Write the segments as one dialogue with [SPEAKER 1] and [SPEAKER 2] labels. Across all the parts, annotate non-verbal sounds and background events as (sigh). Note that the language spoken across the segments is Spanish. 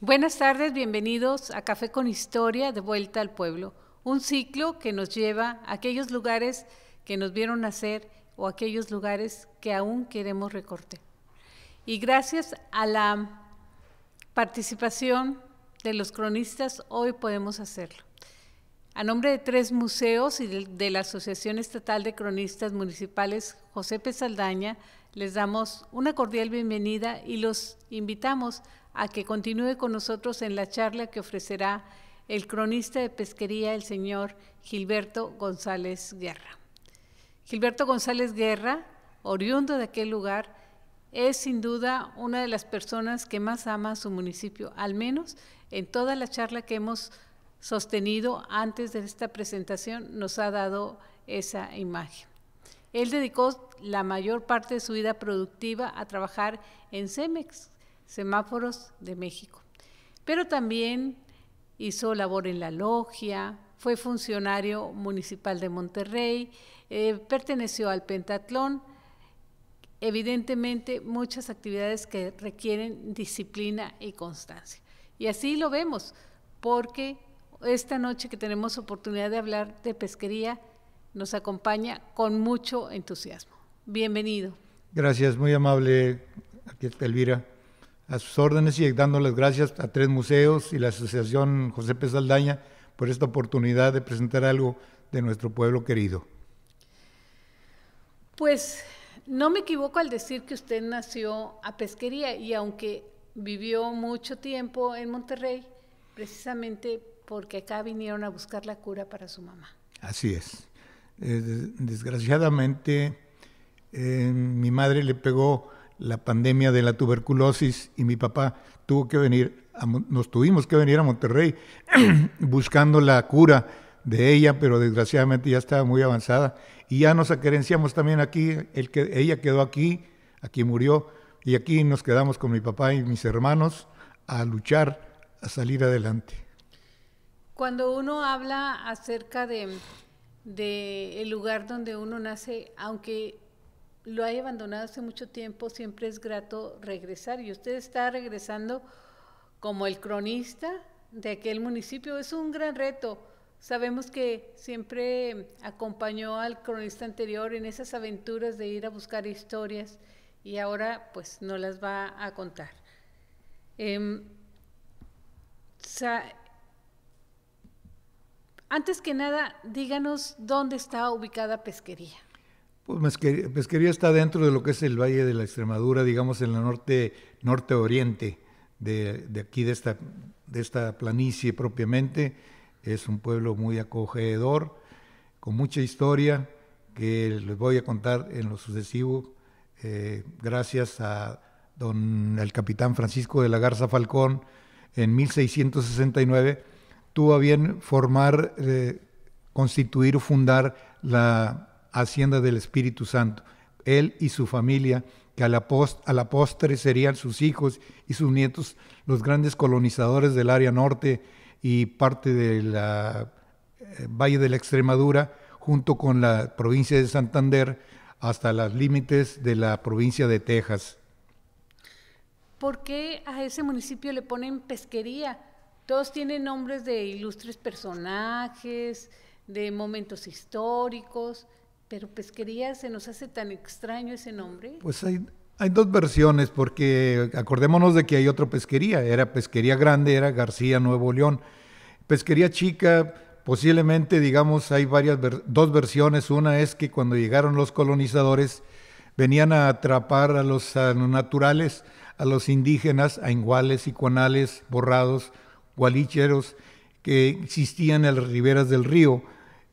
[SPEAKER 1] Buenas tardes, bienvenidos a Café con Historia de Vuelta al Pueblo, un ciclo que nos lleva a aquellos lugares que nos vieron nacer o aquellos lugares que aún queremos recortar. Y gracias a la participación de los cronistas, hoy podemos hacerlo. A nombre de tres museos y de, la Asociación Estatal de Cronistas Municipales José P. Saldaña, les damos una cordial bienvenida y los invitamos a que continúe con nosotros en la charla que ofrecerá el cronista de pesquería, el señor Gilberto González Guerra. Gilberto González Guerra, oriundo de aquel lugar, es sin duda una de las personas que más ama a su municipio, al menos en toda la charla que hemos sostenido antes de esta presentación nos ha dado esa imagen. Él dedicó la mayor parte de su vida productiva a trabajar en CEMEX, Semáforos de México. Pero también hizo labor en la logia, fue funcionario municipal de Monterrey, eh, perteneció al Pentatlón. Evidentemente, muchas actividades que requieren disciplina y constancia. Y así lo vemos, porque esta noche que tenemos oportunidad de hablar de pesquería, nos acompaña con mucho entusiasmo. Bienvenido.
[SPEAKER 2] Gracias, muy amable, aquí está Elvira. A sus órdenes y dando las gracias a tres museos y la Asociación José P. Saldaña por esta oportunidad de presentar algo de nuestro pueblo querido.
[SPEAKER 1] Pues no me equivoco al decir que usted nació a Pesquería y aunque vivió mucho tiempo en Monterrey, precisamente porque acá vinieron a buscar la cura para su mamá.
[SPEAKER 2] Así es. Eh, desgraciadamente, eh, mi madre le pegó la pandemia de la tuberculosis y mi papá tuvo que venir, nos tuvimos que venir a Monterrey (clears throat) buscando la cura de ella, pero desgraciadamente ya estaba muy avanzada y ya nos acerenciamos también aquí, ella quedó aquí, aquí murió y aquí nos quedamos con mi papá y mis hermanos a luchar, a salir adelante.
[SPEAKER 1] Cuando uno habla acerca de del el lugar donde uno nace, aunque lo haya abandonado hace mucho tiempo, siempre es grato regresar. Y usted está regresando como el cronista de aquel municipio. Es un gran reto. Sabemos que siempre acompañó al cronista anterior en esas aventuras de ir a buscar historias y ahora pues no las va a contar. Em, antes que nada, díganos dónde está ubicada Pesquería.
[SPEAKER 2] Pues Pesquería está dentro de lo que es el Valle de la Extremadura, digamos en la norte, norte oriente de, aquí, de esta, de esta planicie propiamente. Es un pueblo muy acogedor, con mucha historia, que les voy a contar en lo sucesivo, eh, gracias a don el capitán Francisco de la Garza Falcón, en 1669 tuvo bien formar, eh, constituir o fundar la Hacienda del Espíritu Santo. Él y su familia, que a la, post, a la postre serían sus hijos y sus nietos los grandes colonizadores del área norte y parte del la eh, Valle de la Extremadura, junto con la provincia de Santander, hasta los límites de la provincia de Texas.
[SPEAKER 1] ¿Por qué a ese municipio le ponen pesquería? Todos tienen nombres de ilustres personajes, de momentos históricos, pero pesquería se nos hace tan extraño ese nombre.
[SPEAKER 2] Pues hay, dos versiones, porque acordémonos de que hay otra pesquería, era pesquería grande, era García Nuevo León. Pesquería chica, posiblemente, digamos, hay varias dos versiones. Una es que cuando llegaron los colonizadores, venían a atrapar a los naturales, a los indígenas, a inguales, y cuanales, borrados, gualicheros que existían en las riberas del río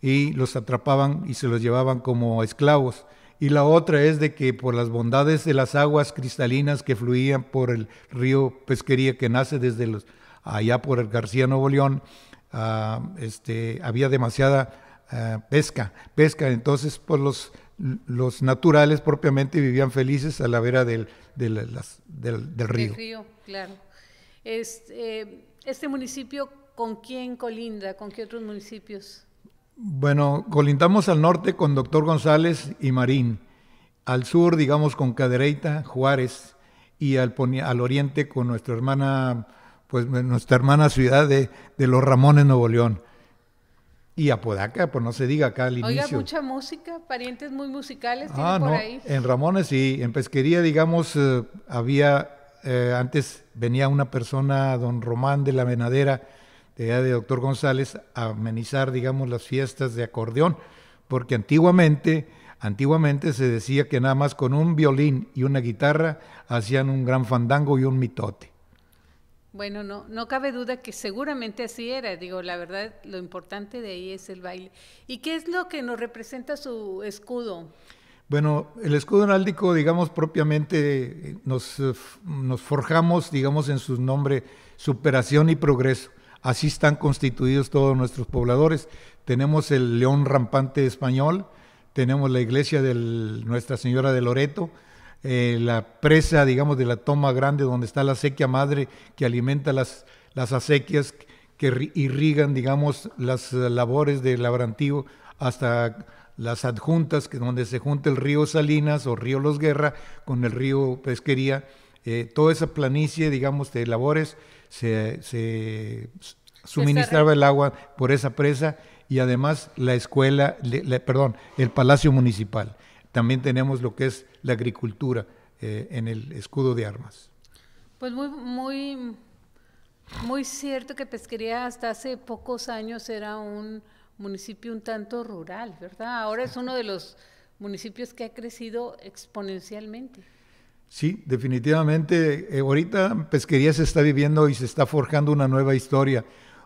[SPEAKER 2] y los atrapaban y se los llevaban como esclavos. Y la otra es de que por las bondades de las aguas cristalinas que fluían por el río Pesquería que nace desde los, allá por el García Nuevo León, ah, este, había demasiada ah, pesca, pesca. Entonces, por pues, los los naturales propiamente vivían felices a la vera del, del, del, río.
[SPEAKER 1] claro. Este, ¿Este municipio con quién colinda? ¿Con qué otros municipios?
[SPEAKER 2] Bueno, colindamos al norte con Doctor González y Marín, al sur, digamos, con Cadereyta, Juárez, y al, al oriente con nuestra hermana, pues nuestra hermana ciudad de, de Los Ramones, Nuevo León. Y Apodaca, pues no se diga acá al inicio. Oiga, mucha
[SPEAKER 1] música, parientes muy musicales ah, no. En
[SPEAKER 2] Ramones sí, en Pesquería, digamos, eh, había eh, antes venía una persona, don Román de la Venadera, de, de doctor González, a amenizar, digamos, las fiestas de acordeón, porque antiguamente, antiguamente se decía que nada más con un violín y una guitarra hacían un gran fandango y un mitote.
[SPEAKER 1] Bueno, no, no cabe duda que seguramente así era. Digo, la verdad, lo importante de ahí es el baile. ¿Y qué es lo que nos representa su escudo?
[SPEAKER 2] Bueno, el escudo heráldico, digamos, propiamente eh, eh, nos, forjamos, digamos, en su nombre, superación y progreso. Así están constituidos todos nuestros pobladores. Tenemos el león rampante español, tenemos la iglesia de Nuestra Señora de Loreto, eh, la presa, digamos, de la toma grande donde está la acequia madre que alimenta las, acequias que irrigan, digamos, las labores del labrantío hasta las adjuntas, que donde se junta el río Salinas o río Los Guerra con el río Pesquería, eh, toda esa planicie, digamos, de labores, se, suministraba el agua por esa presa y además la escuela, perdón, el Palacio Municipal. También tenemos lo que es la agricultura eh, en el escudo de armas.
[SPEAKER 1] Pues muy, muy, muy cierto que Pesquería hasta hace pocos años era un municipio un tanto rural, ¿verdad? Ahora es uno de los municipios que ha crecido exponencialmente.
[SPEAKER 2] Sí, definitivamente. Eh, ahorita Pesquería se está viviendo y se está forjando una nueva historia.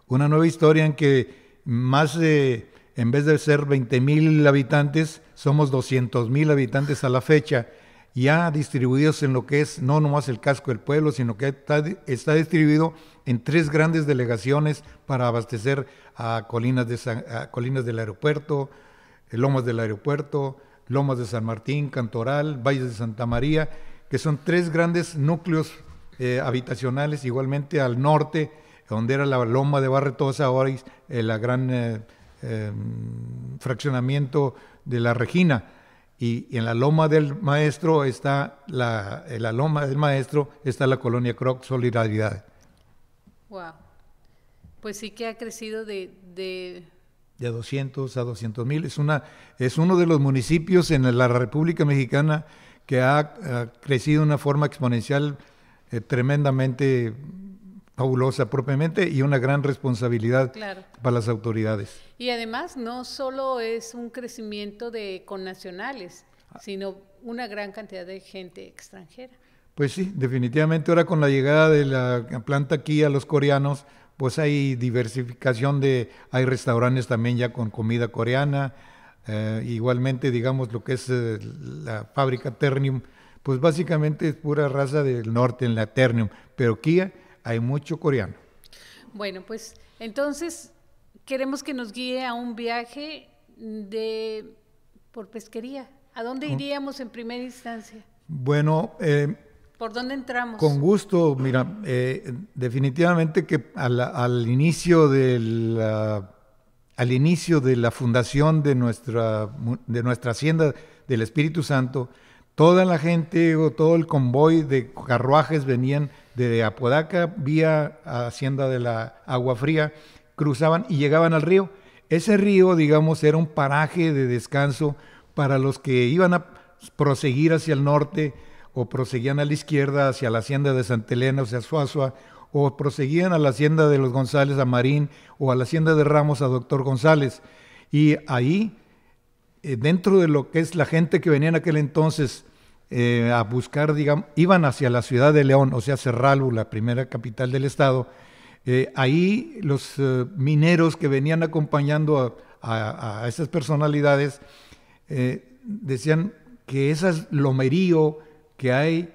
[SPEAKER 2] Una nueva historia en que más de, en vez de ser 20 mil habitantes, somos 200 mil habitantes a la fecha ya distribuidos en lo que es no nomás el casco del pueblo, sino que está, distribuido en tres grandes delegaciones para abastecer a colinas, de colinas del aeropuerto, lomas del aeropuerto, lomas de San Martín, Cantoral, Valles de Santa María, que son tres grandes núcleos eh, habitacionales, igualmente al norte, donde era la loma de Barretosa, ahora es eh, gran eh, fraccionamiento de la Regina y, en la loma del maestro está la, loma del maestro está la colonia Croc Solidaridad.
[SPEAKER 1] Wow. Pues sí que ha crecido de, de
[SPEAKER 2] 200 a 200 mil. Es, una, es uno de los municipios en la República Mexicana que ha, crecido de una forma exponencial eh, tremendamente fabulosa propiamente y una gran responsabilidad para las autoridades.
[SPEAKER 1] Y además no solo es un crecimiento de nacionales, ah. sino una gran cantidad de gente extranjera.
[SPEAKER 2] Pues sí, definitivamente ahora con la llegada de la planta aquí a los coreanos, pues hay diversificación de, hay restaurantes también ya con comida coreana, eh, igualmente digamos lo que es eh, la fábrica Ternium, pues básicamente es pura raza del norte en la Ternium, pero Kia hay mucho coreano.
[SPEAKER 1] Bueno, pues entonces queremos que nos guíe a un viaje de por pesquería. ¿A dónde iríamos en primera instancia?
[SPEAKER 2] Bueno, eh,
[SPEAKER 1] ¿por dónde entramos? Con
[SPEAKER 2] gusto, mira, eh, definitivamente que al, inicio al inicio de la fundación de nuestra de nuestra hacienda del Espíritu Santo, toda la gente o todo el convoy de carruajes venían de Apodaca, vía Hacienda de la Agua Fría, cruzaban y llegaban al río. Ese río, digamos, era un paraje de descanso para los que iban a proseguir hacia el norte o proseguían a la izquierda hacia la hacienda de Santa Elena, o sea, Suazua, o proseguían a la hacienda de los González a Marín o a la hacienda de Ramos a Doctor González. Y ahí, eh, dentro de lo que es la gente que venía en aquel entonces eh, a buscar, digamos, iban hacia la ciudad de León, o sea, Cerralu, la primera capital del estado. Eh, ahí los eh, mineros que venían acompañando a, a esas personalidades decían que ese lomerío que hay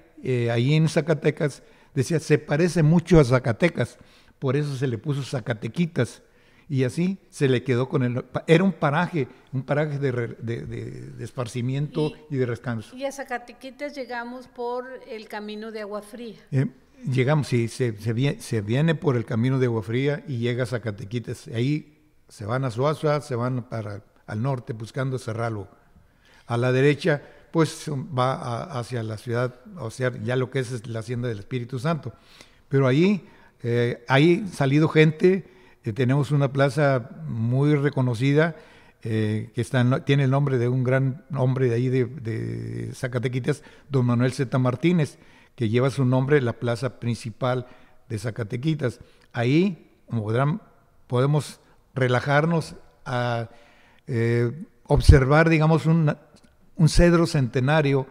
[SPEAKER 2] ahí en Zacatecas, decía, se parece mucho a Zacatecas, por eso se le puso Zacatequitas. Y así se le quedó con el... Era un paraje, un paraje de, de, esparcimiento y, de descanso.
[SPEAKER 1] Y a Zacatequitas llegamos por el camino de Agua Fría.
[SPEAKER 2] Eh, llegamos, sí, se, se, viene, por el camino de Agua Fría y llega a Zacatequitas. Ahí se van a Suazua, se van para al norte buscando Cerralo. A la derecha, pues va hacia la ciudad, o sea, ya lo que es, la hacienda del Espíritu Santo. Pero ahí, eh, salido gente eh, tenemos una plaza muy reconocida eh, que tiene el nombre de un gran hombre de ahí de, Zacatequitas, don Manuel Z. Martínez, que lleva su nombre la plaza principal de Zacatequitas. Ahí, como podrán, podemos relajarnos a eh, observar, digamos, un, cedro centenario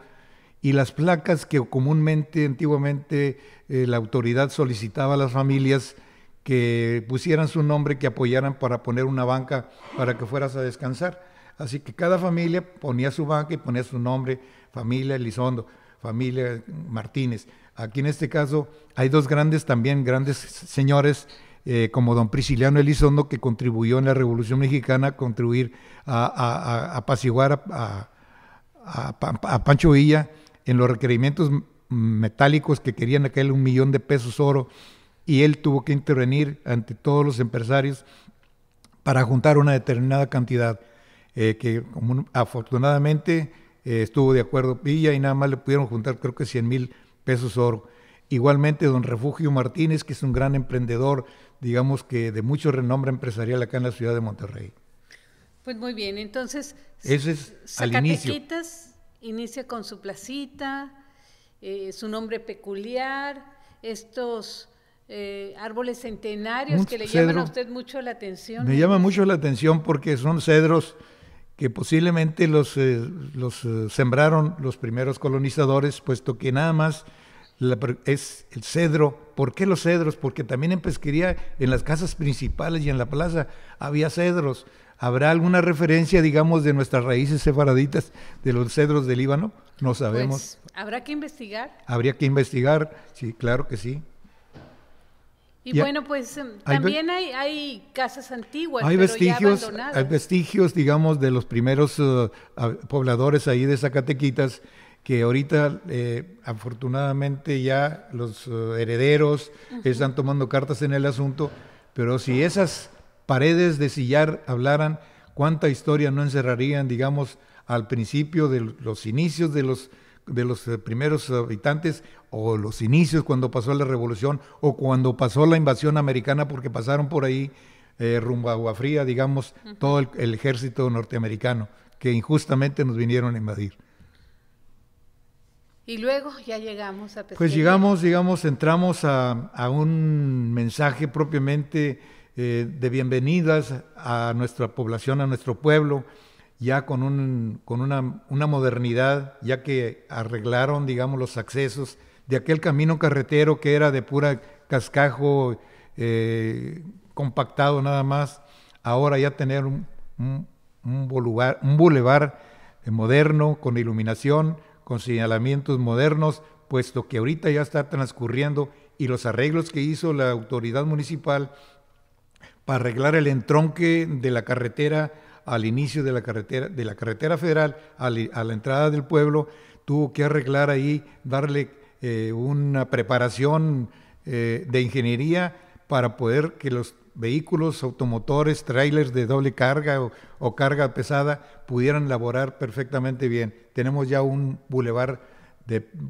[SPEAKER 2] y las placas que comúnmente, antiguamente, la autoridad solicitaba a las familias que pusieran su nombre, que apoyaran para poner una banca para que fueras a descansar. Así que cada familia ponía su banca y ponía su nombre, familia Elizondo, familia Martínez. Aquí en este caso hay dos grandes también, grandes señores eh, como don Prisciliano Elizondo, que contribuyó en la Revolución Mexicana a contribuir a, apaciguar a, a, Pancho Villa en los requerimientos metálicos que querían aquel un millón de pesos oro y él tuvo que intervenir ante todos los empresarios para juntar una determinada cantidad, eh, que afortunadamente eh, estuvo de acuerdo Villa y nada más le pudieron juntar creo que 100 mil pesos oro. Igualmente, don Refugio Martínez, que es un gran emprendedor, digamos que de mucho renombre empresarial acá en la ciudad de Monterrey.
[SPEAKER 1] Pues muy bien, entonces,
[SPEAKER 2] Eso al inicio.
[SPEAKER 1] inicia con su placita, eh, su nombre peculiar, estos eh, árboles centenarios que le llaman a usted mucho la atención. Me
[SPEAKER 2] llama mucho la atención porque son cedros que posiblemente los, eh, los eh, sembraron los primeros colonizadores, puesto que nada más es el cedro. ¿Por qué los cedros? Porque también en pesquería, en las casas principales y en la plaza, había cedros. ¿Habrá alguna referencia, digamos, de nuestras raíces separaditas de los cedros del Líbano? No sabemos.
[SPEAKER 1] Pues, Habrá que investigar.
[SPEAKER 2] Habría que investigar, sí, claro que sí.
[SPEAKER 1] Y, bueno, pues em, también hay, hay casas antiguas, hay pero vestigios, abandonadas. Hay
[SPEAKER 2] vestigios, digamos, de los primeros eh, pobladores ahí de Zacatequitas, que ahorita eh, afortunadamente ya los eh, herederos están tomando cartas en el asunto, pero si esas paredes de sillar hablaran, cuánta historia no encerrarían, digamos, al principio de los inicios de los de los eh, primeros habitantes o los inicios cuando pasó la revolución o cuando pasó la invasión americana porque pasaron por ahí eh, rumbo a Agua Fría, digamos, todo el, ejército norteamericano que injustamente nos vinieron a invadir.
[SPEAKER 1] Y luego ya llegamos a Pues llegamos,
[SPEAKER 2] digamos, entramos a, un mensaje propiamente eh, de bienvenidas a nuestra población, a nuestro pueblo ya con, con una, modernidad, ya que arreglaron, digamos, los accesos de aquel camino carretero que era de pura cascajo eh, compactado nada más, ahora ya tener un, un, un boulevard moderno con iluminación, con señalamientos modernos, puesto que ahorita ya está transcurriendo y los arreglos que hizo la autoridad municipal para arreglar el entronque de la carretera al inicio de la carretera, de la carretera federal, a la, entrada del pueblo, tuvo que arreglar ahí, darle eh, una preparación eh, de ingeniería para poder que los vehículos, automotores, trailers de doble carga o, carga pesada pudieran laborar perfectamente bien. Tenemos ya un bulevar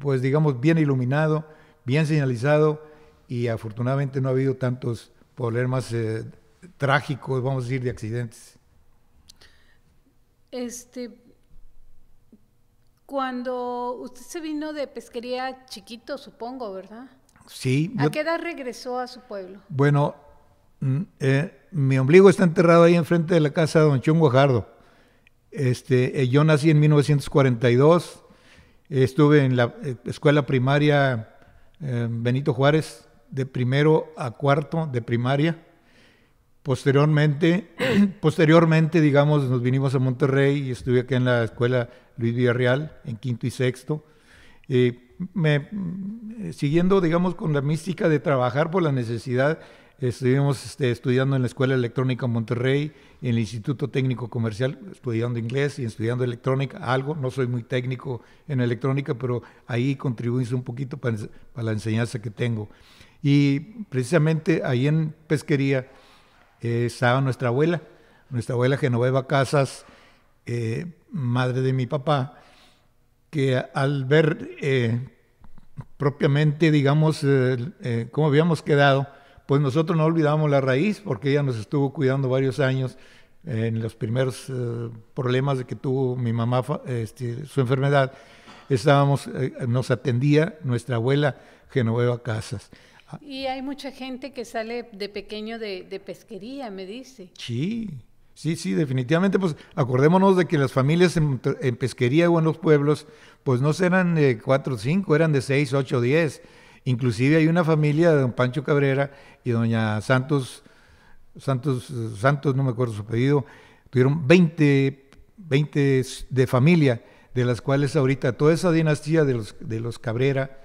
[SPEAKER 2] pues digamos, bien iluminado, bien señalizado y afortunadamente no ha habido tantos problemas eh, trágicos, vamos a decir, de accidentes.
[SPEAKER 1] Este, cuando usted se vino de pesquería chiquito, supongo, ¿verdad?
[SPEAKER 2] Sí. ¿A qué
[SPEAKER 1] edad regresó a su pueblo?
[SPEAKER 2] Bueno, mm, eh, mi ombligo está enterrado ahí enfrente de la casa de Don Chungo Guajardo. Este, eh, yo nací en 1942, estuve en la eh, escuela primaria Benito Juárez de primero a cuarto de primaria Posteriormente, (clears throat) posteriormente, digamos, nos vinimos a Monterrey y estuve aquí en la escuela Luis Villarreal, en quinto y sexto. Eh, me, eh, siguiendo, digamos, con la mística de trabajar por la necesidad, estuvimos este, estudiando en la Escuela Electrónica Monterrey, en el Instituto Técnico Comercial, estudiando inglés y estudiando electrónica, algo, no soy muy técnico en electrónica, pero ahí contribuí un poquito para, para la enseñanza que tengo. Y precisamente ahí en Pesquería, estaba nuestra abuela, nuestra abuela Genoveva Casas, eh, madre de mi papá, que al ver eh, propiamente, digamos, eh, cómo habíamos quedado, pues nosotros no olvidábamos la raíz, porque ella nos estuvo cuidando varios años en los primeros problemas de que tuvo mi mamá este, su enfermedad. Estábamos, nos atendía nuestra abuela Genoveva Casas.
[SPEAKER 1] Y hay mucha gente que sale de pequeño de, pesquería, me dice.
[SPEAKER 2] Sí, sí, sí, definitivamente. Pues acordémonos de que las familias en, pesquería o en los pueblos, pues no eran de eh, cuatro o cinco, eran de seis, ocho, diez. Inclusive hay una familia de don Pancho Cabrera y doña Santos, Santos, Santos, no me acuerdo su pedido, tuvieron 20, 20 de familia, de las cuales ahorita toda esa dinastía de los, de los Cabrera,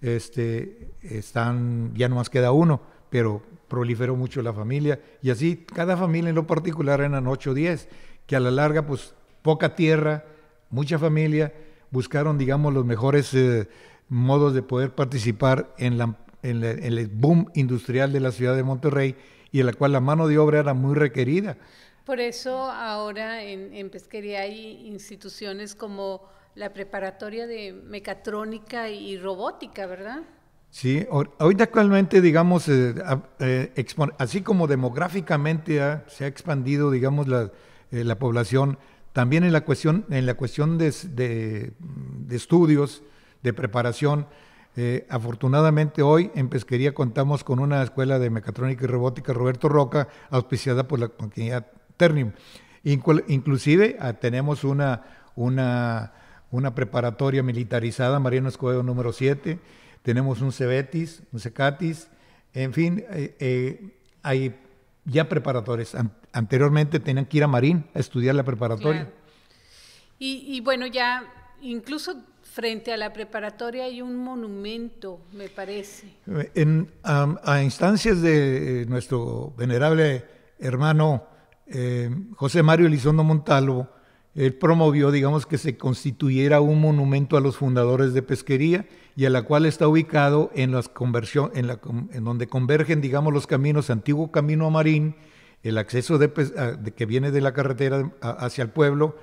[SPEAKER 2] este, están, ya no más queda uno, pero proliferó mucho la familia. Y así, cada familia en lo particular eran 8 o 10, que a la larga, pues poca tierra, mucha familia, buscaron, digamos, los mejores eh, modos de poder participar en, el boom industrial de la ciudad de Monterrey y en la cual la mano de obra era muy requerida.
[SPEAKER 1] Por eso ahora en pesquería hay instituciones como la preparatoria de mecatrónica y robótica, ¿verdad?
[SPEAKER 2] Sí, ahorita actualmente, digamos, eh, eh, así como demográficamente se ha expandido, digamos, la, eh, la, población, también en la cuestión, en la cuestión de, de, estudios, de preparación, afortunadamente hoy en Pesquería contamos con una escuela de mecatrónica y robótica Roberto Roca, auspiciada por la compañía Ternium. inclusive ah, tenemos una, una una preparatoria militarizada, Mariano Escobedo número 7, tenemos un Cebetis, un Cecatis, en fin, eh, eh, hay ya preparatorios. anteriormente tenían que ir a Marín a estudiar la preparatoria.
[SPEAKER 1] Y, bueno, ya incluso frente a la preparatoria hay un monumento, me parece.
[SPEAKER 2] Eh, a, instancias de nuestro venerable hermano José Mario Elizondo Montalvo, él promovió, digamos, que se constituyera un monumento a los fundadores de pesquería y a la cual está ubicado en, las conversión, en, la, en donde convergen, digamos, los caminos, antiguo camino a Marín, el acceso de, que viene de la carretera hacia el pueblo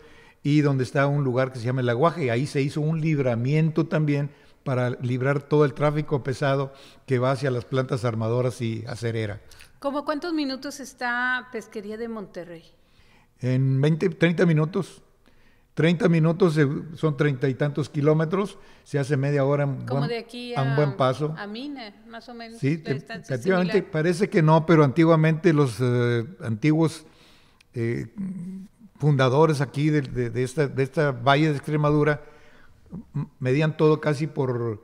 [SPEAKER 2] y donde está un lugar que se llama el aguaje. ahí se hizo un libramiento también para librar todo el tráfico pesado que va hacia las plantas armadoras y acerera.
[SPEAKER 1] ¿Cómo cuántos minutos está Pesquería de Monterrey?
[SPEAKER 2] en 20, 30 minutos. 30 minutos son treinta y tantos kilómetros, se hace media hora de aquí a, un buen paso.
[SPEAKER 1] A Mina, más o menos. Sí, efectivamente,
[SPEAKER 2] parece que no, pero antiguamente los eh, antiguos eh, fundadores aquí de, esta, de esta valle de Extremadura medían todo casi por,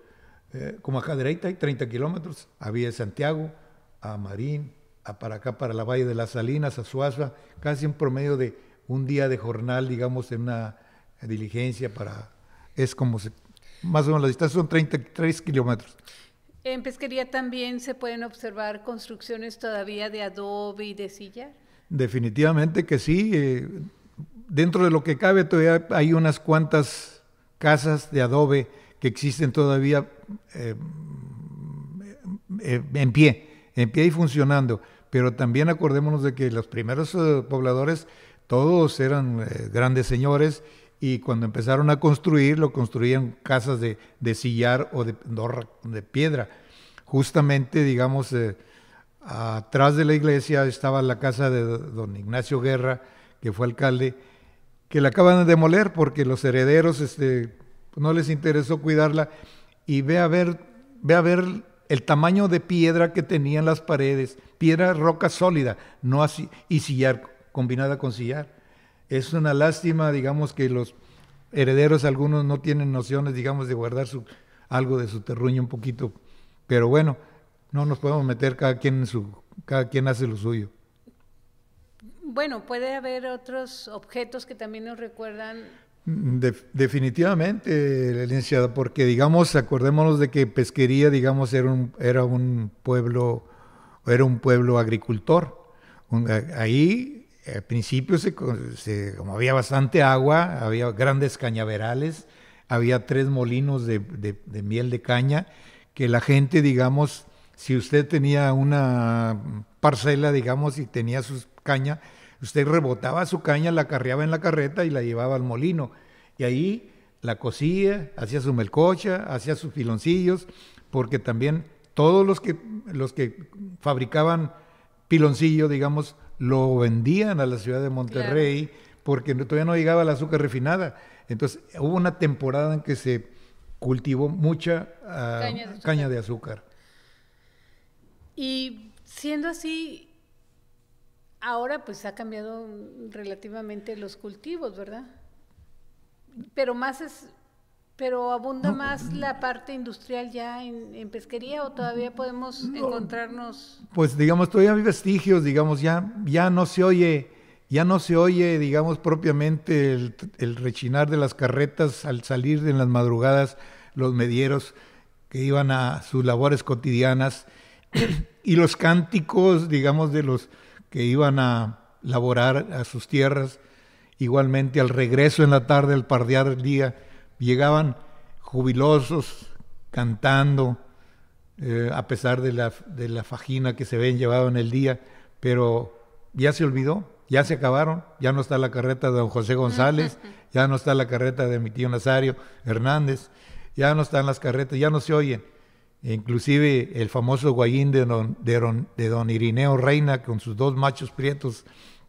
[SPEAKER 2] eh, como acá derecha, hay 30 kilómetros. Había Santiago, a Marín, para acá, para la Valle de las Salinas, a Suaza, casi en promedio de un día de jornal, digamos, en una diligencia para... Es como más o menos la distancia son 33 kilómetros.
[SPEAKER 1] En pesquería también se pueden observar construcciones todavía de adobe y de silla?
[SPEAKER 2] Definitivamente que sí. Eh, dentro de lo que cabe todavía hay unas cuantas casas de adobe que existen todavía eh, eh, en pie, en pie y funcionando pero también acordémonos de que los primeros eh, pobladores todos eran eh, grandes señores y cuando empezaron a construir, lo construían casas de, sillar o de, de piedra. Justamente, digamos, eh, atrás de la iglesia estaba la casa de don Ignacio Guerra, que fue alcalde, que la acaban de demoler porque los herederos este, no les interesó cuidarla. Y ve a ver, ve a ver el tamaño de piedra que tenían las paredes, piedra roca sólida, no así, y sillar, combinada con sillar. Es una lástima, digamos, que los herederos algunos no tienen nociones, digamos, de guardar su, algo de su terruño un poquito. Pero bueno, no nos podemos meter cada quien en su, cada quien hace lo suyo.
[SPEAKER 1] Bueno, puede haber otros objetos que también nos recuerdan Mm,
[SPEAKER 2] definitivamente, licenciada, porque digamos, acordémonos de que Pesquería, digamos, era un, era un pueblo, era un pueblo agricultor. ahí, al principio, se, como había bastante agua, había grandes cañaverales, había tres molinos de, miel de caña, que la gente, digamos, si usted tenía una parcela, digamos, y tenía sus cañas, Usted rebotaba su caña, la carreaba en la carreta y la llevaba al molino. Y ahí la cosía hacía su melcocha, hacía sus piloncillos, porque también todos los que, los que fabricaban piloncillo, digamos, lo vendían a la ciudad de Monterrey porque todavía no llegaba el azúcar refinada. Entonces hubo una temporada en que se cultivó mucha ah, caña de azúcar.
[SPEAKER 1] Y siendo así, Ahora pues ha cambiado relativamente los cultivos, ¿verdad? Pero más es, pero abunda más la parte industrial ya en, pesquería o todavía podemos encontrarnos.
[SPEAKER 2] Pues digamos todavía hay vestigios, digamos ya ya no se oye ya no se oye, digamos, propiamente el, el, rechinar de las carretas al salir en las madrugadas los medieros que iban a sus labores cotidianas (clears throat) y los cánticos, digamos, de los que iban a laborar a sus tierras. Igualmente al regreso en la tarde, al pardear el día, llegaban jubilosos, cantando, eh, a pesar de la, de la fajina que se ven llevado en el día, pero ya se olvidó, ya se acabaron, ya no está la carreta de don José González, ya no está la carreta de mi tío Nazario Hernández, ya no están las carretas, ya no se oyen. Inclusive el famoso guayín de don, Irineo Reina con sus dos machos prietos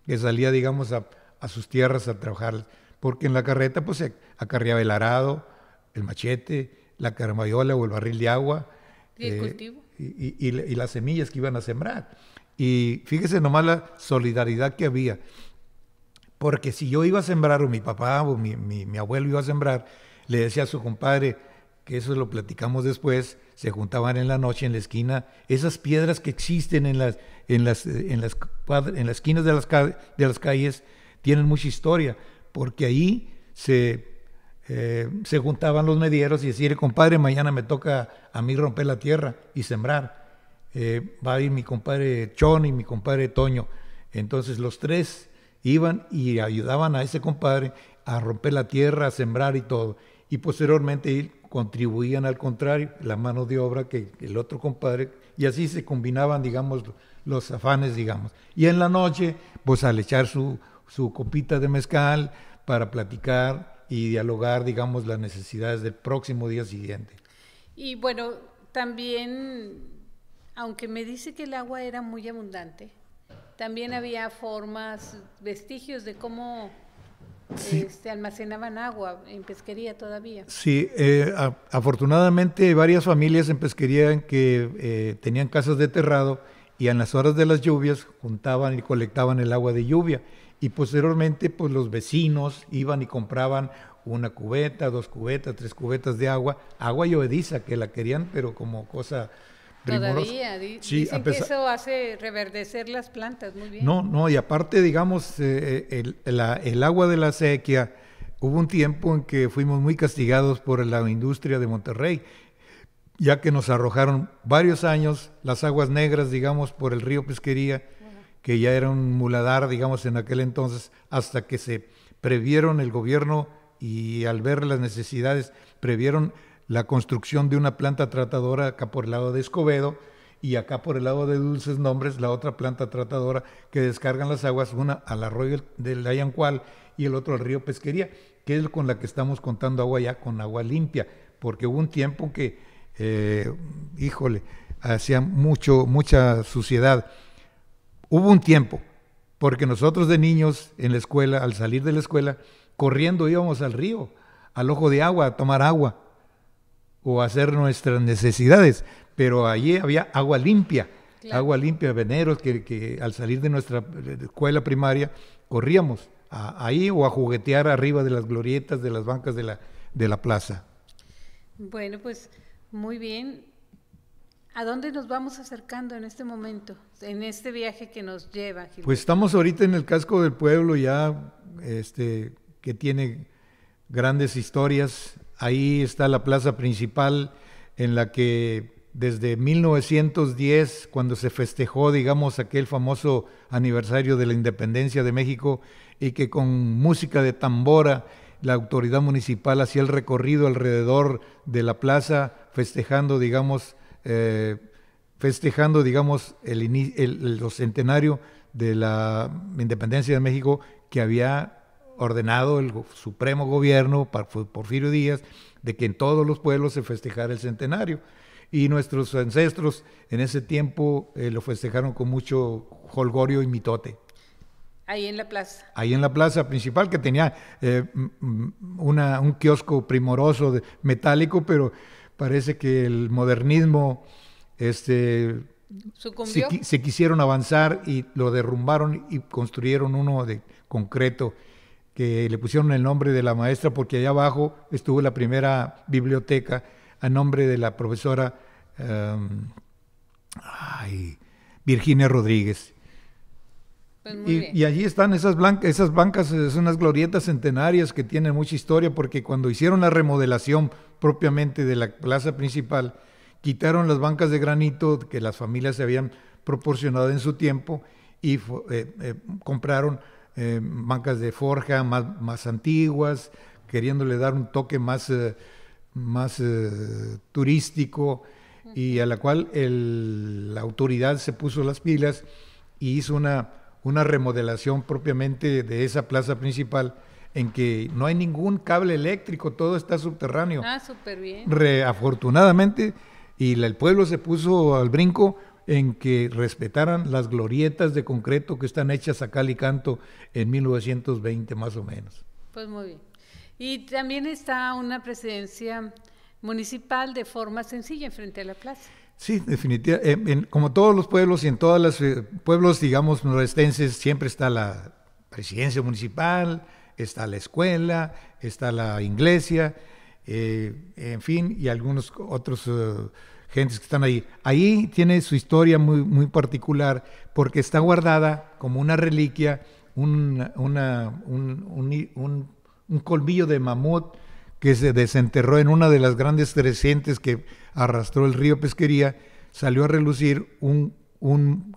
[SPEAKER 2] que salía, digamos, a, sus tierras a trabajar. Porque en la carreta pues se acarreaba el arado, el machete, la carmayola o el barril de agua. Y eh, Y, las semillas que iban a sembrar. Y fíjese nomás la solidaridad que había. Porque si yo iba a sembrar, o mi papá o mi abuelo iba a sembrar, le decía a su compadre, que eso lo platicamos después, se juntaban en la noche en la esquina, esas piedras que existen en las, en las, eh, en las, en esquinas de las, de las calles tienen mucha historia, porque ahí se, eh, juntaban los medieros y decían, compadre, mañana me toca a mí romper la tierra y sembrar. Eh, va a ir mi compadre Chon y mi compadre Toño. Entonces los tres iban y ayudaban a ese compadre a romper la tierra, a sembrar y todo. Y posteriormente ir contribuían al contrario, la mano de obra que el otro compadre, y así se combinaban, digamos, los afanes, digamos. Y en la noche, pues al echar su, su copita de mezcal para platicar y dialogar, digamos, las necesidades del próximo día siguiente.
[SPEAKER 1] Y bueno, también, aunque me dice que el agua era muy abundante, también había formas, vestigios de cómo se este, almacenaban agua en pesquería todavía.
[SPEAKER 2] Sí, eh, afortunadamente varias familias en pesquería que eh, tenían casas de terrado y en las horas de las lluvias juntaban y colectaban el agua de lluvia y posteriormente pues los vecinos iban y compraban una cubeta, dos cubetas, tres cubetas de agua, agua llovediza que la querían pero como cosa Todavía, sí, dicen que eso
[SPEAKER 1] hace reverdecer las plantas, muy bien. No,
[SPEAKER 2] no, y aparte, digamos, eh, eh, el, agua de la sequía, hubo un tiempo en que fuimos muy castigados por la industria de Monterrey, ya que nos arrojaron varios años las aguas negras, digamos, por el río Pesquería, que ya era un muladar, digamos, en aquel entonces, hasta que se previeron el gobierno y al ver las necesidades, previeron la construcción de una planta tratadora acá por el lado de Escobedo y acá por el lado de Dulces Nombres, la otra planta tratadora que descargan las aguas, una al arroyo del Ayancual y el otro al río Pesquería, que es con la que estamos contando agua ya, con agua limpia, porque hubo un tiempo que, eh, híjole, hacía mucho, mucha suciedad. Hubo un tiempo, porque nosotros de niños en la escuela, al salir de la escuela, corriendo íbamos al río, al ojo de agua, a tomar agua, o hacer nuestras necesidades, pero allí había agua limpia, agua limpia, veneros que, que, al salir de nuestra escuela primaria corríamos ahí o a juguetear arriba de las glorietas, de las bancas de la, de la plaza.
[SPEAKER 1] Bueno, pues muy bien. ¿A dónde nos vamos acercando en este momento, en este viaje que nos lleva? Pues
[SPEAKER 2] estamos ahorita en el casco del pueblo ya, este, que tiene grandes historias, Ahí está la plaza principal en la que desde 1910, cuando se festejó, digamos, aquel famoso aniversario de la independencia de México y que con música de tambora la autoridad municipal hacía el recorrido alrededor de la plaza festejando, digamos, eh, festejando, digamos, el, el, el centenario de la independencia de México que había ordenado el supremo gobierno, por Porfirio Díaz, de que en todos los pueblos se festejara el centenario. Y nuestros ancestros en ese tiempo eh, lo festejaron con mucho holgorio y mitote.
[SPEAKER 1] Ahí en la plaza.
[SPEAKER 2] Ahí en la plaza principal, que tenía eh, un kiosco primoroso, de, metálico, pero parece que el modernismo este, se, quisieron avanzar y lo derrumbaron y construyeron uno de concreto que le pusieron el nombre de la maestra porque allá abajo estuvo la primera biblioteca a nombre de la profesora em, Virginia Rodríguez. Pues y, allí están esas, blancas, esas bancas, son unas glorietas centenarias que tienen mucha historia porque cuando hicieron la remodelación propiamente de la plaza principal, quitaron las bancas de granito que las familias se habían proporcionado en su tiempo y eh, eh, compraron mancas eh, de forja más, más, antiguas, queriéndole dar un toque más, eh, más eh, turístico y a la cual la autoridad se puso las pilas y hizo una, una remodelación propiamente de esa plaza principal en que no hay ningún cable eléctrico, todo está subterráneo. Ah, súper bien. afortunadamente, y el pueblo se puso al brinco en que respetaran las glorietas de concreto que están hechas a cal y canto en 1920 más o menos.
[SPEAKER 1] Pues muy bien. Y también está una presidencia municipal de forma sencilla frente a la plaza.
[SPEAKER 2] Sí, definitivamente. como todos los pueblos y en todos los eh, pueblos, digamos, norestenses, siempre está la presidencia municipal, está la escuela, está la iglesia, eh, en fin, y algunos otros... Eh, gentes que están ahí. Ahí tiene su historia muy, muy particular porque está guardada como una reliquia, un, un, colmillo de mamut que se desenterró en una de las grandes crecientes que arrastró el río Pesquería, salió a relucir un,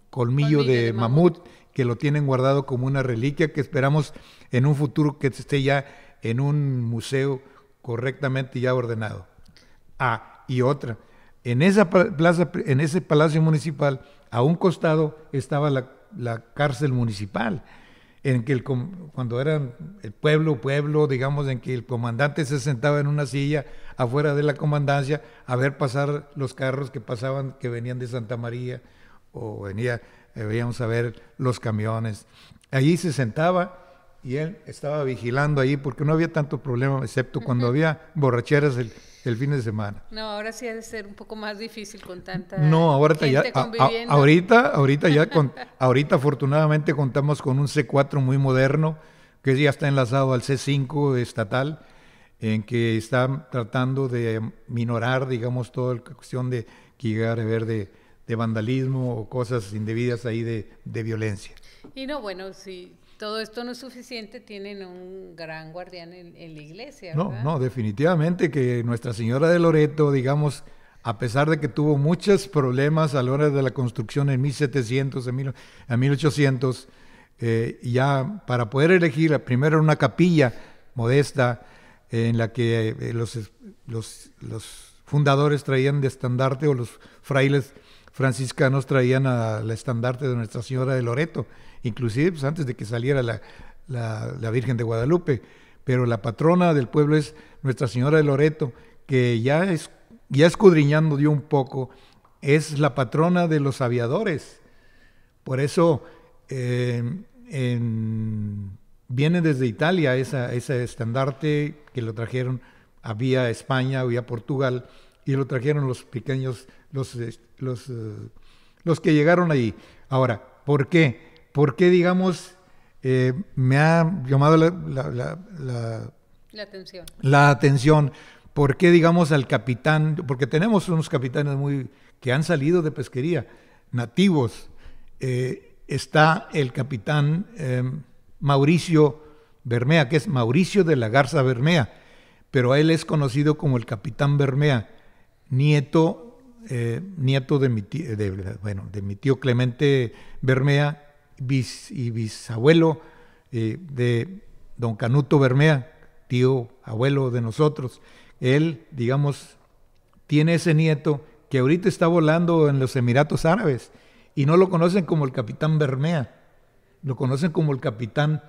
[SPEAKER 2] colmillo, de, mamut. mamut que lo tienen guardado como una reliquia que esperamos en un futuro que esté ya en un museo correctamente ya ordenado. Ah, y otra, en esa plaza, en ese palacio municipal, a un costado estaba la, cárcel municipal, en que el, cuando eran el pueblo, pueblo, digamos, en que el comandante se sentaba en una silla afuera de la comandancia a ver pasar los carros que pasaban, que venían de Santa María, o venía, eh, veíamos a ver los camiones. Allí se sentaba y él estaba vigilando ahí porque no había tanto problema, excepto cuando había borracheras, el el fin de semana.
[SPEAKER 1] No, ahora sí ha de ser un poco más difícil con tanta No, ahora gente ya, ahorita, ahorita ya, con, (laughs)
[SPEAKER 2] ahorita afortunadamente contamos con un C4 muy moderno que ya está enlazado al C5 estatal, en que están tratando de minorar, digamos, toda la cuestión de llegar a ver de, vandalismo o cosas indebidas ahí de, violencia.
[SPEAKER 1] Y no, bueno, sí, todo esto no es suficiente, tienen un gran guardián en, la iglesia. No,
[SPEAKER 2] no, definitivamente que Nuestra Señora de Loreto, digamos, a pesar de que tuvo muchos problemas a la hora de la construcción en 1700, en, 1800, eh, ya para poder elegir primero una capilla modesta en la que eh, los, los fundadores traían de estandarte o los frailes franciscanos traían la estandarte de Nuestra Señora de Loreto, inclusive pues, antes de que saliera la, Virgen de Guadalupe. Pero la patrona del pueblo es Nuestra Señora de Loreto, que ya, es, ya escudriñando dio un poco, es la patrona de los aviadores. Por eso eh, viene desde Italia esa, ese estandarte que lo trajeron a vía España, vía Portugal, y lo trajeron los pequeños, los, eh, los, eh, los que llegaron ahí. Ahora, ¿por qué? ¿Por qué, digamos, eh, me ha llamado la,
[SPEAKER 1] atención? La atención.
[SPEAKER 2] ¿Por qué, digamos, al capitán? Porque tenemos unos capitanes muy que han salido de pesquería, nativos. está el capitán Mauricio Bermea, que es Mauricio de la Garza Bermea, pero a él es conocido como el capitán Bermea nieto, eh, nieto de, mi tío, bueno, de mi tío Clemente Bermea y bisabuelo eh, de don Canuto Bermea, tío, abuelo de nosotros. Él, digamos, tiene ese nieto que ahorita está volando en los Emiratos Árabes y no lo conocen como el capitán Bermea, lo conocen como el capitán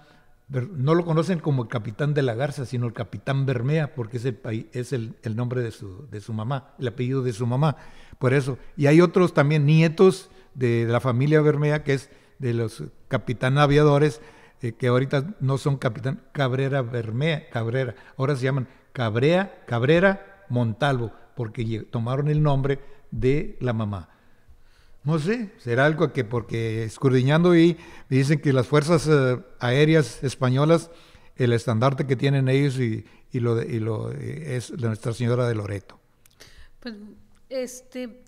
[SPEAKER 2] no lo conocen como el capitán de la Garza, sino el capitán Bermea, porque es el, es el, nombre de su, de su, mamá, el apellido de su mamá. Por eso. Y hay otros también nietos de, la familia Bermea, que es de los capitán aviadores, eh, que ahorita no son capitán Cabrera Bermea, Cabrera. Ahora se llaman Cabrera Montalvo, porque tomaron el nombre de la mamá. No sé, será algo que porque escudriñando y dicen que las fuerzas eh, aéreas españolas, el estandarte que tienen ellos y, lo, y lo eh, es de Nuestra Señora de Loreto.
[SPEAKER 1] Pues este,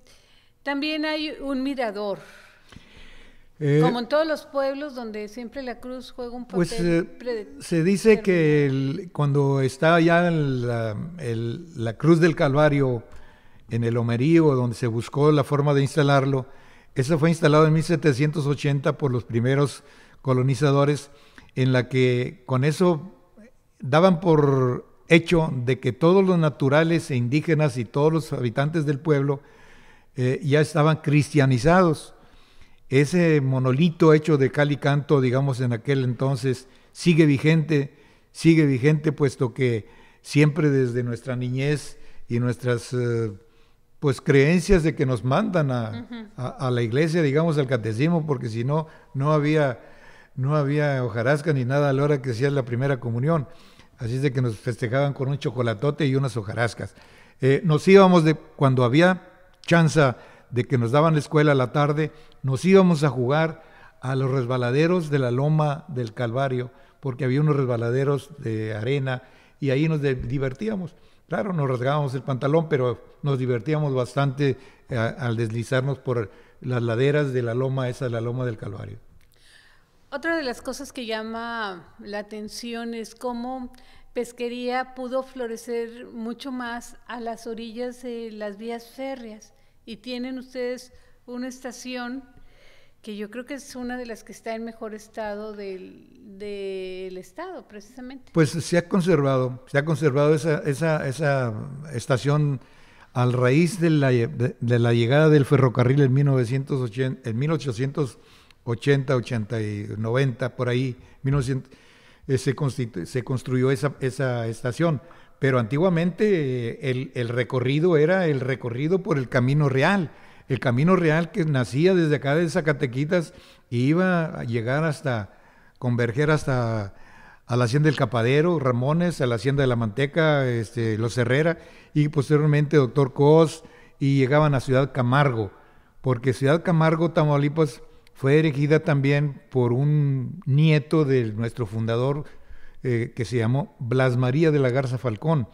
[SPEAKER 1] también hay un mirador. Eh, como en todos los pueblos donde siempre la cruz juega un pues, papel. Pues,
[SPEAKER 2] se dice que cuando está ya la, la cruz del Calvario en el Homerío, donde se buscó la forma de instalarlo, eso fue instalado en 1780 por los primeros colonizadores, en la que con eso daban por hecho de que todos los naturales e indígenas y todos los habitantes del pueblo eh, ya estaban cristianizados. Ese monolito hecho de cal y canto, digamos, en aquel entonces, sigue vigente, sigue vigente, puesto que siempre desde nuestra niñez y nuestras... Eh, pues creencias de que nos mandan a, la iglesia, digamos, al catecismo, porque si no, no había, no había hojarasca ni nada a la hora que hacía la primera comunión. Así es de que nos festejaban con un chocolatote y unas hojarascas. Eh, nos íbamos de, cuando había chance de que nos daban la escuela a la tarde, nos íbamos a jugar a los resbaladeros de la loma del Calvario, porque había unos resbaladeros de arena y ahí nos divertíamos. Claro, nos rasgábamos el pantalón, pero nos divertíamos bastante eh, al deslizarnos por las laderas de la loma, esa la loma del Calvario.
[SPEAKER 1] Otra de las cosas que llama la atención es cómo pesquería pudo florecer mucho más a las orillas de las vías férreas y tienen ustedes una estación que yo creo que es una de las que está en mejor estado del, del Estado, precisamente.
[SPEAKER 2] Pues se ha conservado, se ha conservado esa, estación al raíz de la, llegada del ferrocarril en, 1980, en 1880, 80 y 90, por ahí, eh, se, construyó esa, esa estación. Pero antiguamente eh, el, el recorrido era el recorrido por el camino real el camino real que nacía desde acá de Zacatequitas y iba a llegar hasta converger hasta a la hacienda del Capadero, Ramones, a la hacienda de la Manteca, este, Los Herrera y posteriormente Doctor Cos y llegaban a Ciudad Camargo, porque Ciudad Camargo, Tamaulipas, fue erigida también por un nieto de nuestro fundador eh, que se llamó Blas María de la Garza Falcón.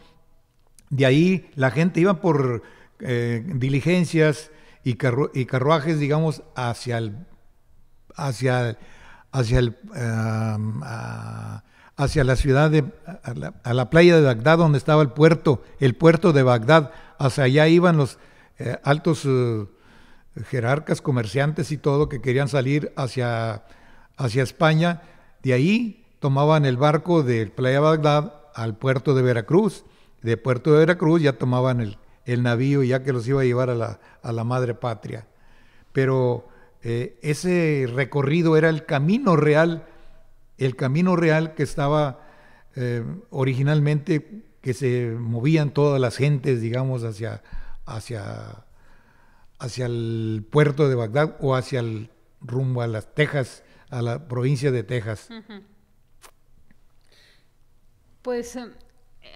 [SPEAKER 2] De ahí la gente iba por eh, diligencias y, y, carruajes, digamos, hacia el, hacia hacia, el, em, hacia la ciudad de, a la, playa de Bagdad donde estaba el puerto, el puerto de Bagdad. Hacia allá iban los eh, altos eh, jerarcas, comerciantes y todo que querían salir hacia, hacia España. De ahí tomaban el barco de Playa Bagdad al puerto de Veracruz. De Puerto de Veracruz ya tomaban el, el navío ya que los iba a llevar a la, a la madre patria. Pero eh, ese recorrido era el camino real, el camino real que estaba eh, originalmente, que se movían todas las gentes, digamos, hacia, hacia, hacia el puerto de Bagdad o hacia el rumbo a las Texas, a la provincia de Texas.
[SPEAKER 1] Pues eh,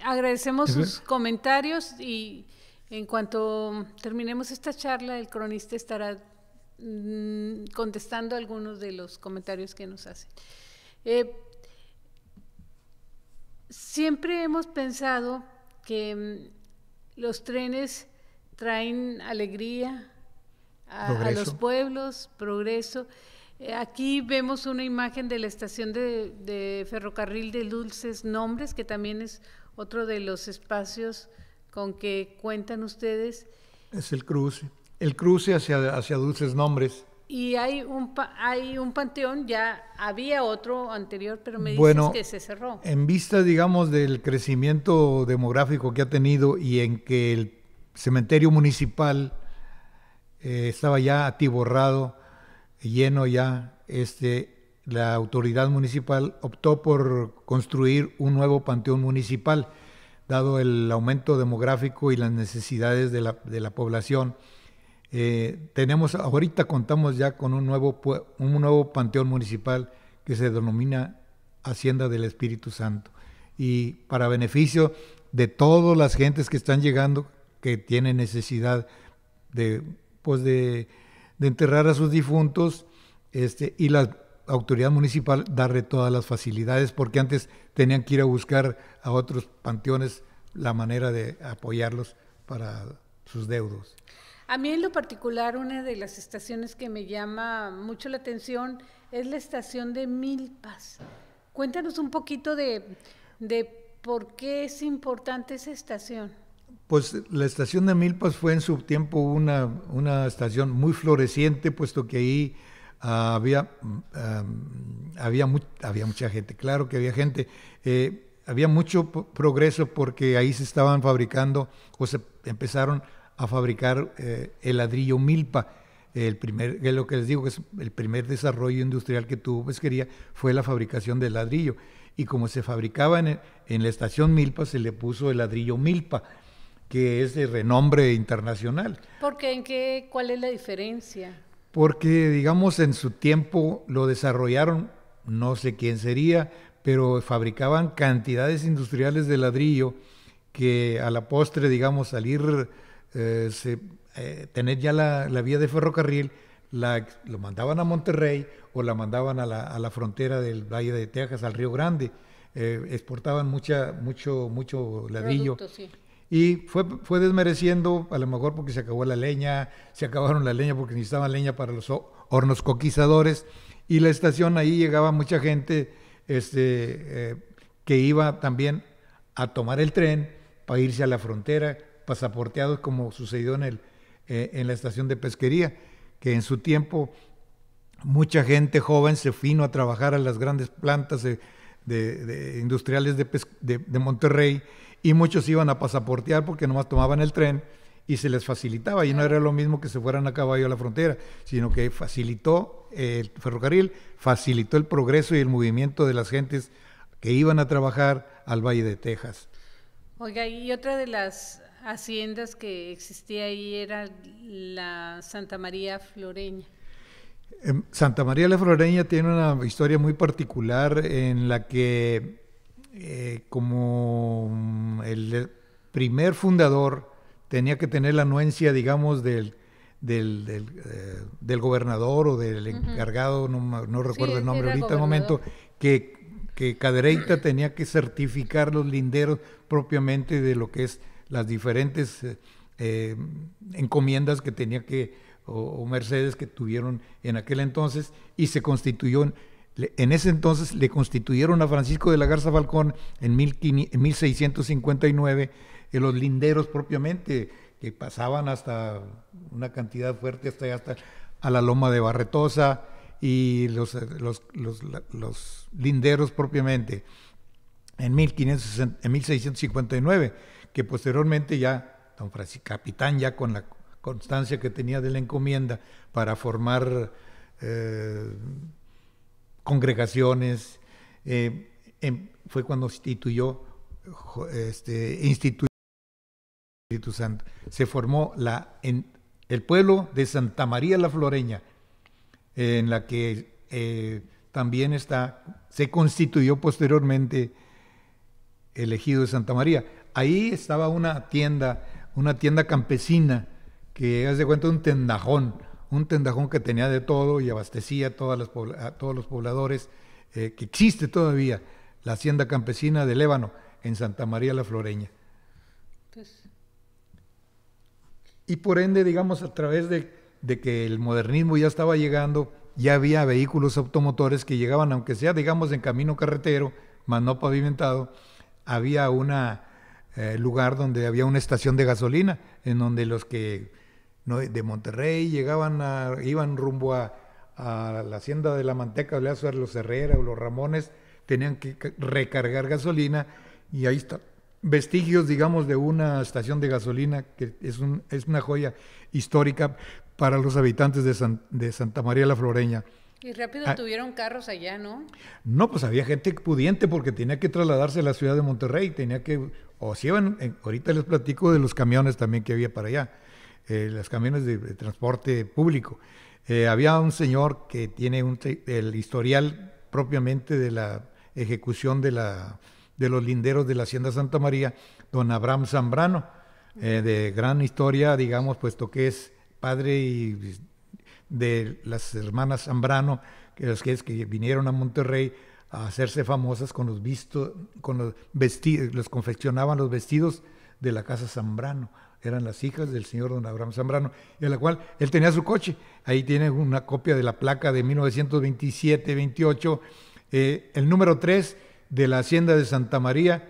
[SPEAKER 1] agradecemos sus comentarios y en cuanto terminemos esta charla, el cronista estará Mm, contestando algunos de los comentarios que nos hacen. Eh, siempre hemos pensado que mm, los trenes traen alegría a, los pueblos, progreso. Eh, aquí vemos una imagen de la estación de, ferrocarril de Dulces Nombres, que también es otro de los espacios con que cuentan ustedes.
[SPEAKER 2] Es el cruce el cruce hacia, hacia dulces nombres.
[SPEAKER 1] Y hay un, hay un panteón, ya había otro anterior, pero me dices que se cerró.
[SPEAKER 2] En vista, digamos, del crecimiento demográfico que ha tenido y en que el cementerio municipal eh, estaba ya atiborrado, lleno ya, este, la autoridad municipal optó por construir un nuevo panteón municipal, dado el aumento demográfico y las necesidades de la, de la población eh, tenemos, ahorita contamos ya con un nuevo, un nuevo panteón municipal que se denomina Hacienda del Espíritu Santo. Y para beneficio de todas las gentes que están llegando, que tienen necesidad de, pues de enterrar a sus difuntos, este, y la autoridad municipal darle todas las facilidades, porque antes tenían que ir a buscar a otros panteones la manera de apoyarlos para sus deudos.
[SPEAKER 1] A mí en lo particular una de las estaciones que me llama mucho la atención es la estación de Milpas. Cuéntanos un poquito de, por qué es importante esa estación.
[SPEAKER 2] Pues la estación de Milpas fue en su tiempo una, una estación muy floreciente, puesto que ahí ah, había, había, había, mucha gente. Claro que había gente. Eh, había mucho progreso porque ahí se estaban fabricando o se empezaron a fabricar eh, el ladrillo milpa. El primer, lo que les digo, que es el primer desarrollo industrial que tuvo pesquería fue la fabricación del ladrillo. Y como se fabricaba en, la estación Milpa, se le puso el ladrillo Milpa, que es de renombre internacional.
[SPEAKER 1] ¿Por ¿En qué? ¿Cuál es la diferencia?
[SPEAKER 2] Porque, digamos, en su tiempo lo desarrollaron, no sé quién sería, pero fabricaban cantidades industriales de ladrillo que a la postre, digamos, salir eh, se, eh, tener ya la, vía de ferrocarril, lo mandaban a Monterrey o la mandaban a la, frontera del Valle de Texas, al Río Grande. Eh, exportaban mucha, mucho, mucho ladrillo. Y fue, desmereciendo, a lo mejor porque se acabó la leña, se acabaron la leña porque necesitaban leña para los hornos coquizadores. Y la estación ahí llegaba mucha gente este, que iba también a tomar el tren para irse a la frontera pasaporteados como sucedió en, el, eh, en la estación de pesquería, que en su tiempo mucha gente joven se vino a trabajar a las grandes plantas de, industriales de, de, Monterrey y muchos iban a pasaportear porque nomás tomaban el tren y se les facilitaba y no era lo mismo que se fueran a caballo a la frontera, sino que facilitó el ferrocarril, facilitó el progreso y el movimiento de las gentes que iban a trabajar al Valle de Texas.
[SPEAKER 1] Oiga, y otra de las haciendas que existía ahí era la Santa María Floreña.
[SPEAKER 2] Em, Santa María la Floreña tiene una historia muy particular en la que eh, como mm, el primer fundador tenía que tener la anuencia, digamos, del, del, eh, gobernador o del encargado, no, recuerdo el nombre ahorita al momento, que, que Cadereyta tenía que certificar los linderos propiamente de lo que es las diferentes eh, eh, encomiendas que tenía que, o, mercedes que tuvieron en aquel entonces, y se constituyó, en ese entonces le constituyeron a Francisco de la Garza Falcón en, 1659 eh, los linderos propiamente, que pasaban hasta una cantidad fuerte, hasta, hasta a la loma de Barretosa y los, los, linderos propiamente en, en 1659 que posteriormente ya don Francisco Capitán, ya con la constancia que tenía de la encomienda para formar eh, congregaciones, eh, em, fue cuando instituyó, este, Instituto Santo. Se formó la, el pueblo de Santa María la Floreña, en la que eh, también está, se constituyó posteriormente el ejido de Santa María ahí estaba una tienda, una tienda campesina, que haz de cuenta un tendajón, un tendajón que tenía de todo y abastecía a, todos los pobladores, eh, que existe todavía, la hacienda campesina de Lébano, en Santa María la Floreña. Pues y por ende, digamos, a través de, de que el modernismo ya estaba llegando, ya había vehículos automotores que llegaban, aunque sea, digamos, en camino carretero, más no pavimentado, había una, eh, lugar donde había una estación de gasolina, en donde los que de Monterrey llegaban iban rumbo a, la hacienda de la manteca, o los Herrera o los Ramones, tenían que recargar gasolina y ahí está vestigios, digamos, de una estación de gasolina que es, un, es una joya histórica para los habitantes de, de Santa María la Floreña.
[SPEAKER 1] Y rápido ah. tuvieron carros allá, ¿no?
[SPEAKER 2] No, pues había gente pudiente porque tenía que trasladarse a la ciudad de Monterrey, tenía que, o si iban, eh, ahorita les platico de los camiones también que había para allá, eh, los camiones de, transporte público. Eh, había un señor que tiene un, el historial propiamente de la ejecución de, la, de los linderos de la Hacienda Santa María, don Abraham Zambrano, de gran historia, digamos, puesto que es padre y de las hermanas Zambrano, que, los que, vinieron a Monterrey a hacerse famosas con los vistos, con los vestidos, los confeccionaban los vestidos de la casa Zambrano. Eran las hijas del señor don Abraham Zambrano, en la cual él tenía su coche. Ahí tienen una copia de la placa de 1927-28, eh, el número 3 de la hacienda de Santa María,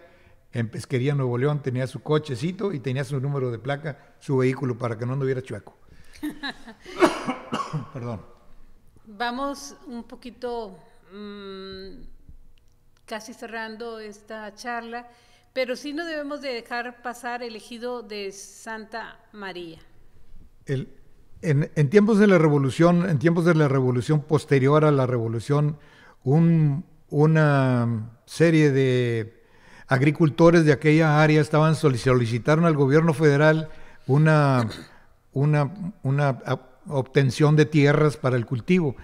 [SPEAKER 2] en Pesquería Nuevo León, tenía su cochecito y tenía su número de placa, su vehículo, para que no anduviera chueco. (coughs) Perdón.
[SPEAKER 1] Vamos un poquito mm, casi cerrando esta charla, pero sí no debemos de dejar pasar el ejido de Santa María.
[SPEAKER 2] en, tiempos de la revolución, en tiempos de la revolución posterior a la revolución, una serie de agricultores de aquella área estaban solicitaron al gobierno federal una una, una obtención de tierras para el cultivo,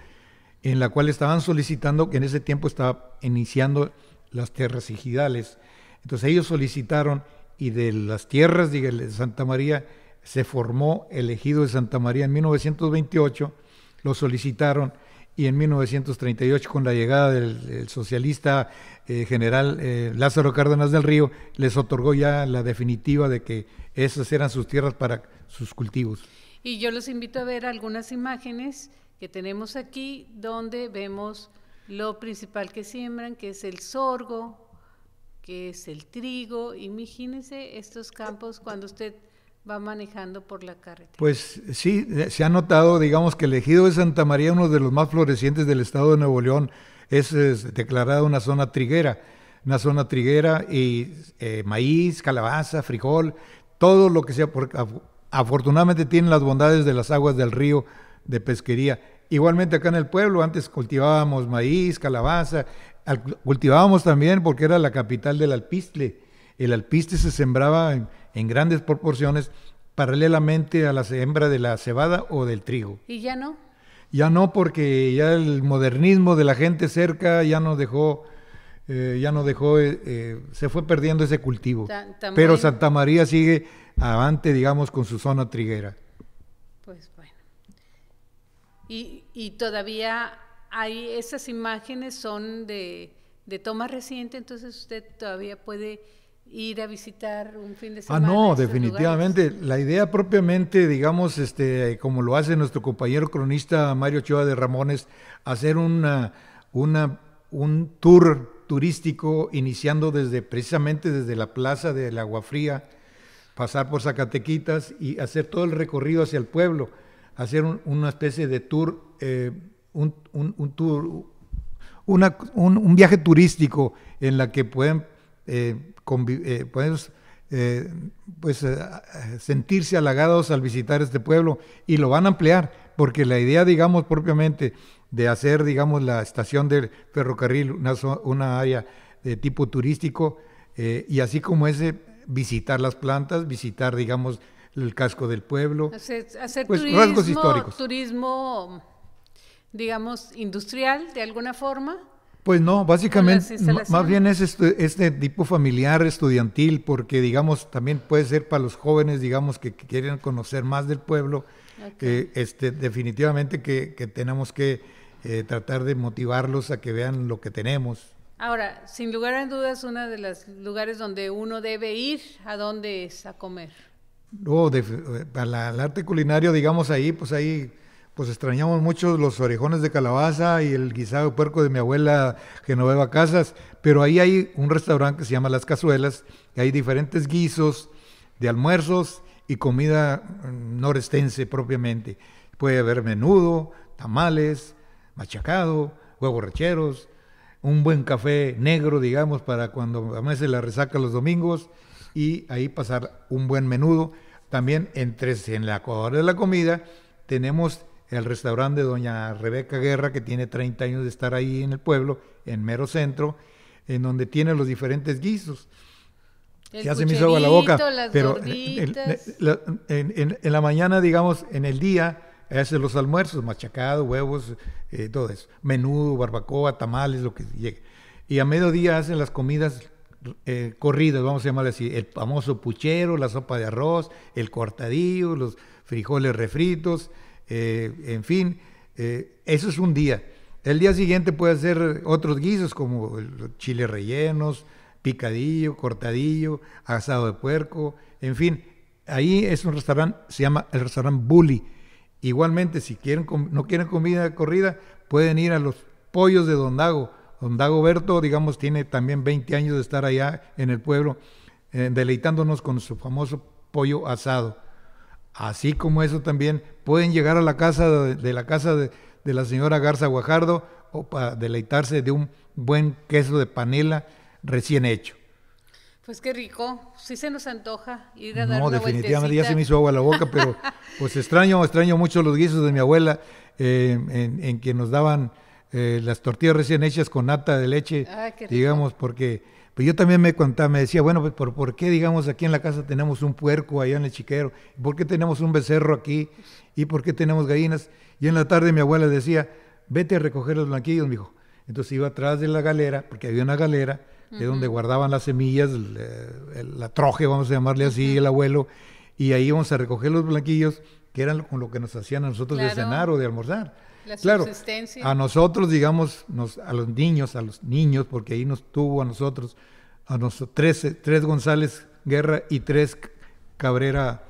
[SPEAKER 2] en la cual estaban solicitando, que en ese tiempo estaba iniciando las tierras ejidales. Entonces ellos solicitaron y de las tierras de Santa María se formó el ejido de Santa María en 1928, lo solicitaron y en 1938 con la llegada del socialista eh, general eh, Lázaro Cárdenas del Río les otorgó ya la definitiva de que esas eran sus tierras para sus cultivos.
[SPEAKER 1] Y yo los invito a ver algunas imágenes que tenemos aquí donde vemos lo principal que siembran, que es el sorgo, que es el trigo. Imagínense estos campos cuando usted va manejando por la carretera.
[SPEAKER 2] Pues sí, eh, se ha notado, digamos, que el ejido de Santa María, uno de los más florecientes del estado de Nuevo León, es, declarado declarada una zona triguera, una zona triguera y eh, maíz, calabaza, frijol, todo lo que sea, porque afortunadamente tienen las bondades de las aguas del río de pesquería. Igualmente acá en el pueblo, antes cultivábamos maíz, calabaza, cultivábamos también porque era la capital del alpistle, el alpiste se sembraba en, grandes proporciones paralelamente a la siembra de la cebada o del trigo. ¿Y ya no? Ya no, porque ya el modernismo de la gente cerca ya no dejó, eh, ya no dejó, eh, eh, se fue perdiendo ese cultivo. Pero Santa María sigue avante, digamos, con su zona triguera.
[SPEAKER 1] Pues bueno. Y, todavía hay, esas imágenes son de, de toma reciente, entonces usted todavía puede ir a visitar un fin de semana. Ah, no, definitivamente.
[SPEAKER 2] La idea propiamente, digamos, este, como lo hace nuestro compañero cronista Mario Ochoa de Ramones, hacer una, una, un tour turístico iniciando desde precisamente desde la plaza del Agua Fría, pasar por Zacatequitas y hacer todo el recorrido hacia el pueblo, hacer una especie de tour, eh, tour, un viaje turístico en la que pueden eh, eh, pues, eh, pues eh, sentirse halagados al visitar este pueblo y lo van a ampliar, porque la idea, digamos, propiamente de hacer, digamos, la estación del ferrocarril una, una área de tipo turístico eh, y así como ese, visitar las plantas, visitar, digamos, el casco del pueblo, hacer, pues, turismo,
[SPEAKER 1] Turismo, digamos, industrial de alguna forma
[SPEAKER 2] pues no, básicamente, más bien es este, este, tipo familiar, estudiantil, porque digamos, también puede ser para los jóvenes, digamos, que, quieren conocer más del pueblo. que eh, este, definitivamente que, que tenemos que eh, tratar de motivarlos a que vean lo que tenemos.
[SPEAKER 1] Ahora, sin lugar a dudas, uno de los lugares donde uno debe ir, ¿a dónde es a comer?
[SPEAKER 2] No, eh, para el arte culinario, digamos ahí, pues ahí pues extrañamos mucho los orejones de calabaza y el guisado de puerco de mi abuela Genoveva Casas, pero ahí hay un restaurante que se llama Las Cazuelas, y hay diferentes guisos de almuerzos y comida mm, norestense propiamente. Puede haber menudo, tamales, machacado, huevos recheros, un buen café negro, digamos, para cuando se la resaca los domingos y ahí pasar un buen menudo. También entre en la coadora de la comida tenemos el restaurante de doña Rebeca Guerra, que tiene 30 años de estar ahí en el pueblo, en mero centro, en donde tiene los diferentes guisos. ya se me hizo agua la boca, pero en, la mañana, digamos, en el día, hace los almuerzos, machacado, huevos, eh, todo eso, menudo, barbacoa, tamales, lo que llegue. Y a mediodía hacen las comidas eh, corridas, vamos a llamar así, el famoso puchero, la sopa de arroz, el cortadillo, los frijoles refritos, eh, en fin, eh, eso es un día. El día siguiente puede hacer otros guisos como chiles rellenos, picadillo, cortadillo, asado de puerco, en fin. Ahí es un restaurante, se llama el restaurante Bully. Igualmente, si quieren, no quieren comida corrida, pueden ir a los pollos de Don Dago. Don digamos, tiene también 20 años de estar allá en el pueblo, eh, deleitándonos con su famoso pollo asado. Así como eso también pueden llegar a la casa de, la casa de, la señora Garza Guajardo o para deleitarse de un buen queso de panela recién hecho.
[SPEAKER 1] Pues qué rico, si se nos antoja ir a dar una definitivamente ya se me hizo agua la boca, pero
[SPEAKER 2] (laughs) pues extraño, extraño mucho los guisos de mi abuela eh, en, que nos daban eh, las tortillas recién hechas con nata de leche, ah, digamos, porque pues yo también me contaba, me decía, bueno, pues ¿por, ¿por, qué, digamos, aquí en la casa tenemos un puerco allá en el chiquero? ¿Por qué tenemos un becerro aquí? ¿Y por qué tenemos gallinas? Y en la tarde mi abuela decía, vete a recoger los blanquillos, hijo. Entonces iba atrás de la galera, porque había una galera, de donde guardaban las semillas, la, troje, vamos a llamarle así, el abuelo, y ahí íbamos a recoger los blanquillos, que eran con lo que nos hacían a nosotros de cenar o de almorzar. La claro, a nosotros, digamos, nos, a los niños, a los niños, porque ahí nos tuvo a nosotros, a nosotros, tres, tres González Guerra y tres Cabrera,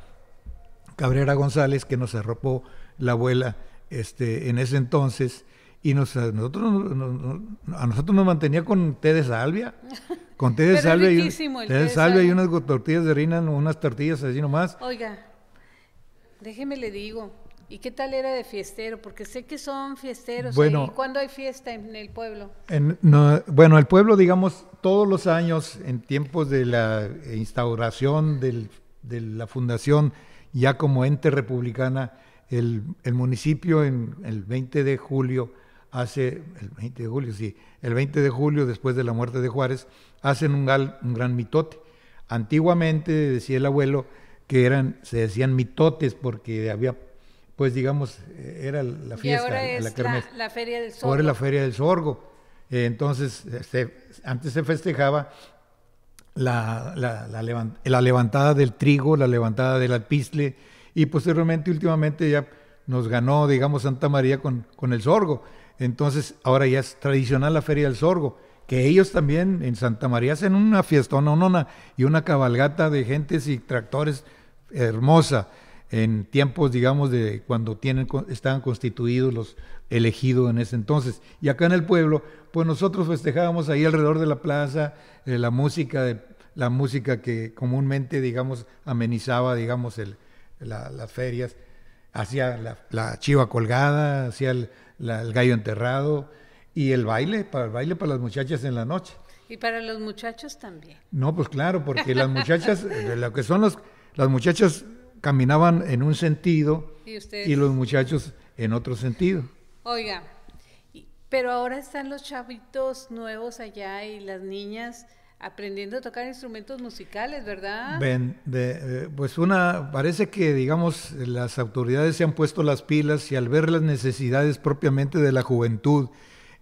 [SPEAKER 2] Cabrera González, que nos arropó la abuela este, en ese entonces y a, nosotros, nos, a nosotros nos mantenía con té de salvia. Con té de (laughs) salvia, y, unas tortillas de rina unas tortillas así nomás.
[SPEAKER 1] Oiga, déjeme le digo, ¿Y qué tal era de fiestero? Porque sé que son fiesteros. Bueno, cuando ¿cuándo hay fiesta en el pueblo?
[SPEAKER 2] bueno, el pueblo, digamos, todos los años, en tiempos de la instauración de la fundación, ya como ente republicana, el, municipio en el 20 de julio hace, el 20 de julio, sí, el 20 de julio, después de la muerte de Juárez, hacen un, un gran mitote. Antiguamente, decía el abuelo, que eran, se decían mitotes porque había pues digamos, eh, era la fiesta. Y la, Feria del Sorgo. Ahora es la Feria del Sorgo. entonces, este, antes se festejaba la, levantada del trigo, la levantada del alpizle, y posteriormente, últimamente, ya nos ganó, digamos, Santa María con, el sorgo. Entonces, ahora ya es tradicional la Feria del Sorgo, que ellos también en Santa María hacen una fiestona una, y una cabalgata de gentes y tractores hermosa en tiempos, digamos, de cuando tienen, estaban constituidos los elegidos en ese entonces. Y acá en el pueblo, pues nosotros festejábamos ahí alrededor de la plaza eh, la música de, la música que comúnmente, digamos, amenizaba, digamos, el, las ferias. Hacía la, chiva colgada, hacía el, gallo enterrado y el baile, para el baile para las muchachas en la noche.
[SPEAKER 1] Y para los muchachos también.
[SPEAKER 2] No, pues claro, porque las muchachas, lo que son los, las muchachas caminaban en un sentido
[SPEAKER 1] ¿Y, los
[SPEAKER 2] muchachos en otro sentido.
[SPEAKER 1] Oiga, pero ahora están los chavitos nuevos allá y las niñas aprendiendo a tocar instrumentos musicales, ¿verdad? Ven,
[SPEAKER 2] eh, pues una, parece que digamos las autoridades se han puesto las pilas y al ver las necesidades propiamente de la juventud,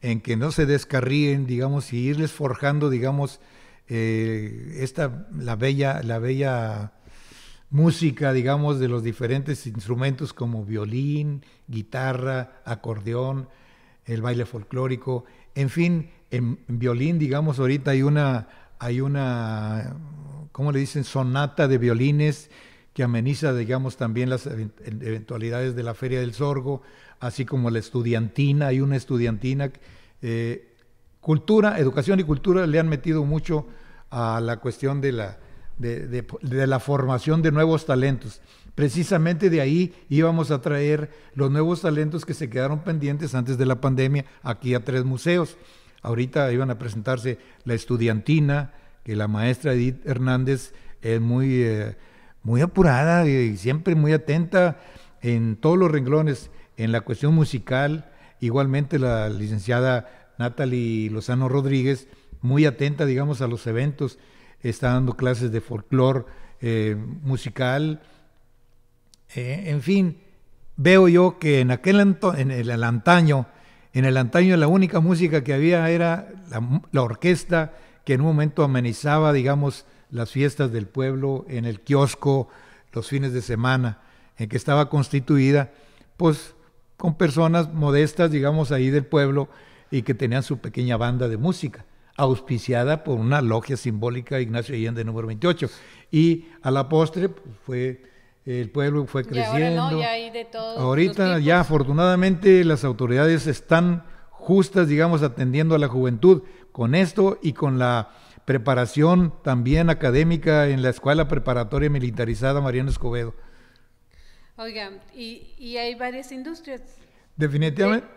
[SPEAKER 2] en que no se descarríen, digamos, y irles forjando, digamos, eh, esta, la bella, la bella música, digamos, de los diferentes instrumentos como violín, guitarra, acordeón, el baile folclórico, en fin, en violín, digamos, ahorita hay una, hay una, ¿cómo le dicen? Sonata de violines que ameniza, digamos, también las eventualidades de la Feria del Sorgo, así como la estudiantina, hay una estudiantina. Eh, cultura, educación y cultura le han metido mucho a la cuestión de la, de, la formación de nuevos talentos. Precisamente de ahí íbamos a traer los nuevos talentos que se quedaron pendientes antes de la pandemia aquí a tres museos. Ahorita iban a presentarse la estudiantina, que la maestra Edith Hernández es muy, eh, muy apurada y siempre muy atenta en todos los renglones, en la cuestión musical, igualmente la licenciada Natalie Lozano Rodríguez, muy atenta, digamos, a los eventos está dando clases de folclore eh, musical, eh, en fin, veo yo que en aquel en el, antaño, en el antaño la única música que había era la, la, orquesta que en un momento amenizaba, digamos, las fiestas del pueblo en el kiosco los fines de semana, en que estaba constituida, pues con personas modestas, digamos, ahí del pueblo y que tenían su pequeña banda de música auspiciada por una logia simbólica Ignacio Allende número 28. Y a la postre pues, fue el pueblo fue creciendo. Y no, ya hay de todos Ahorita ya afortunadamente las autoridades están justas, digamos, atendiendo a la juventud con esto y con la preparación también académica en la Escuela Preparatoria Militarizada Mariano Escobedo.
[SPEAKER 1] Oigan, y hay varias industrias.
[SPEAKER 2] Definitivamente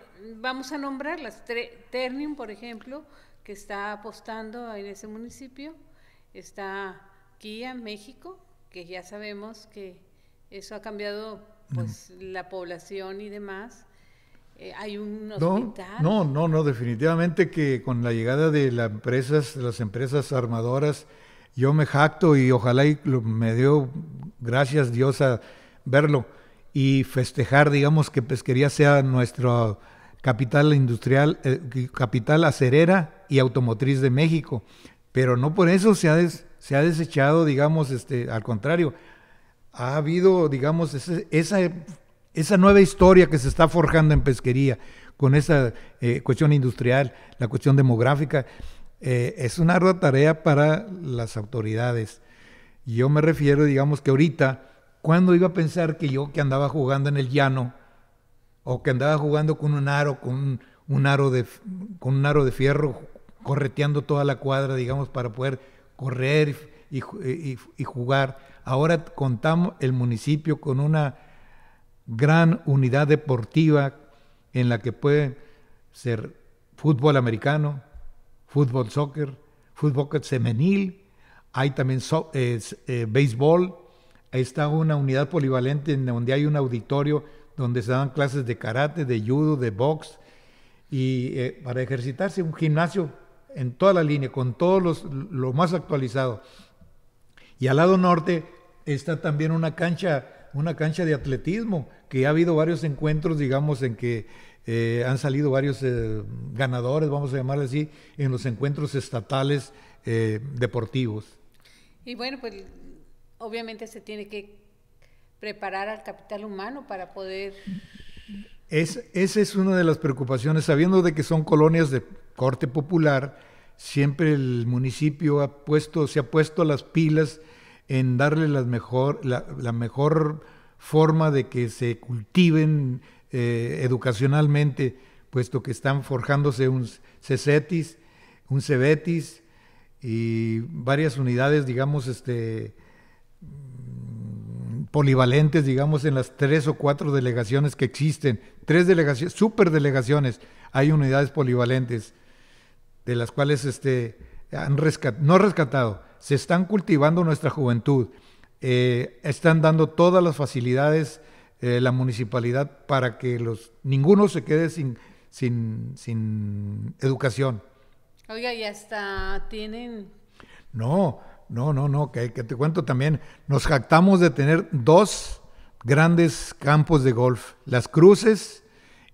[SPEAKER 1] vamos a nombrarlas. Ternium, por ejemplo, que está apostando en ese municipio, está Kia, México, que ya sabemos que eso ha cambiado pues la población y demás. Eh, hay un hospital. No,
[SPEAKER 2] no, no, definitivamente que con la llegada de las empresas, las empresas armadoras, yo me jacto y ojalá me dio gracias Dios a verlo y festejar, digamos, que pesquería sea nuestro capital industrial, eh, capital acerera y automotriz de México. Pero no por eso se ha, se ha desechado, digamos, este, al contrario, ha habido, digamos, esa, esa nueva historia que se está forjando en pesquería con esa eh, cuestión industrial, la cuestión demográfica, eh, es una ardua tarea para las autoridades. Yo me refiero, digamos, que ahorita, cuando iba a pensar que yo que andaba jugando en el llano, o que andaba jugando con un aro, con un, aro de, con un aro de fierro, correteando toda la cuadra, digamos, para poder correr y, jugar. Ahora contamos el municipio con una gran unidad deportiva en la que puede ser fútbol americano, fútbol soccer, fútbol femenil, hay también eh, eh, béisbol, está una unidad polivalente en donde hay un auditorio donde se dan clases de karate, de judo, de box, y eh, para ejercitarse un gimnasio en toda la línea, con todos los, lo más actualizado. Y al lado norte está también una cancha, una cancha de atletismo, que ha habido varios encuentros, digamos, en que eh, han salido varios eh, ganadores, vamos a llamarle así, en los encuentros estatales deportivos.
[SPEAKER 1] Y bueno, pues obviamente se tiene que preparar al capital humano para poder...
[SPEAKER 2] Es, esa es una de las preocupaciones, sabiendo de que son colonias de corte popular, siempre el municipio ha puesto, se ha puesto las pilas en darle mejor, la, mejor forma de que se cultiven eh, educacionalmente, puesto que están forjándose un CECETIS, un CEBETIS y varias unidades, digamos, este, polivalentes, digamos, en las tres o cuatro delegaciones que existen, tres delegaciones, superdelegaciones, hay unidades polivalentes, de las cuales este, han rescat no rescatado, se están cultivando nuestra juventud, eh, están dando todas las facilidades eh, la municipalidad para que los, ninguno se quede sin, sin, sin educación.
[SPEAKER 1] Oiga, y hasta tienen...
[SPEAKER 2] No, no, no, no, que, te cuento también, nos jactamos de tener dos grandes campos de golf, las cruces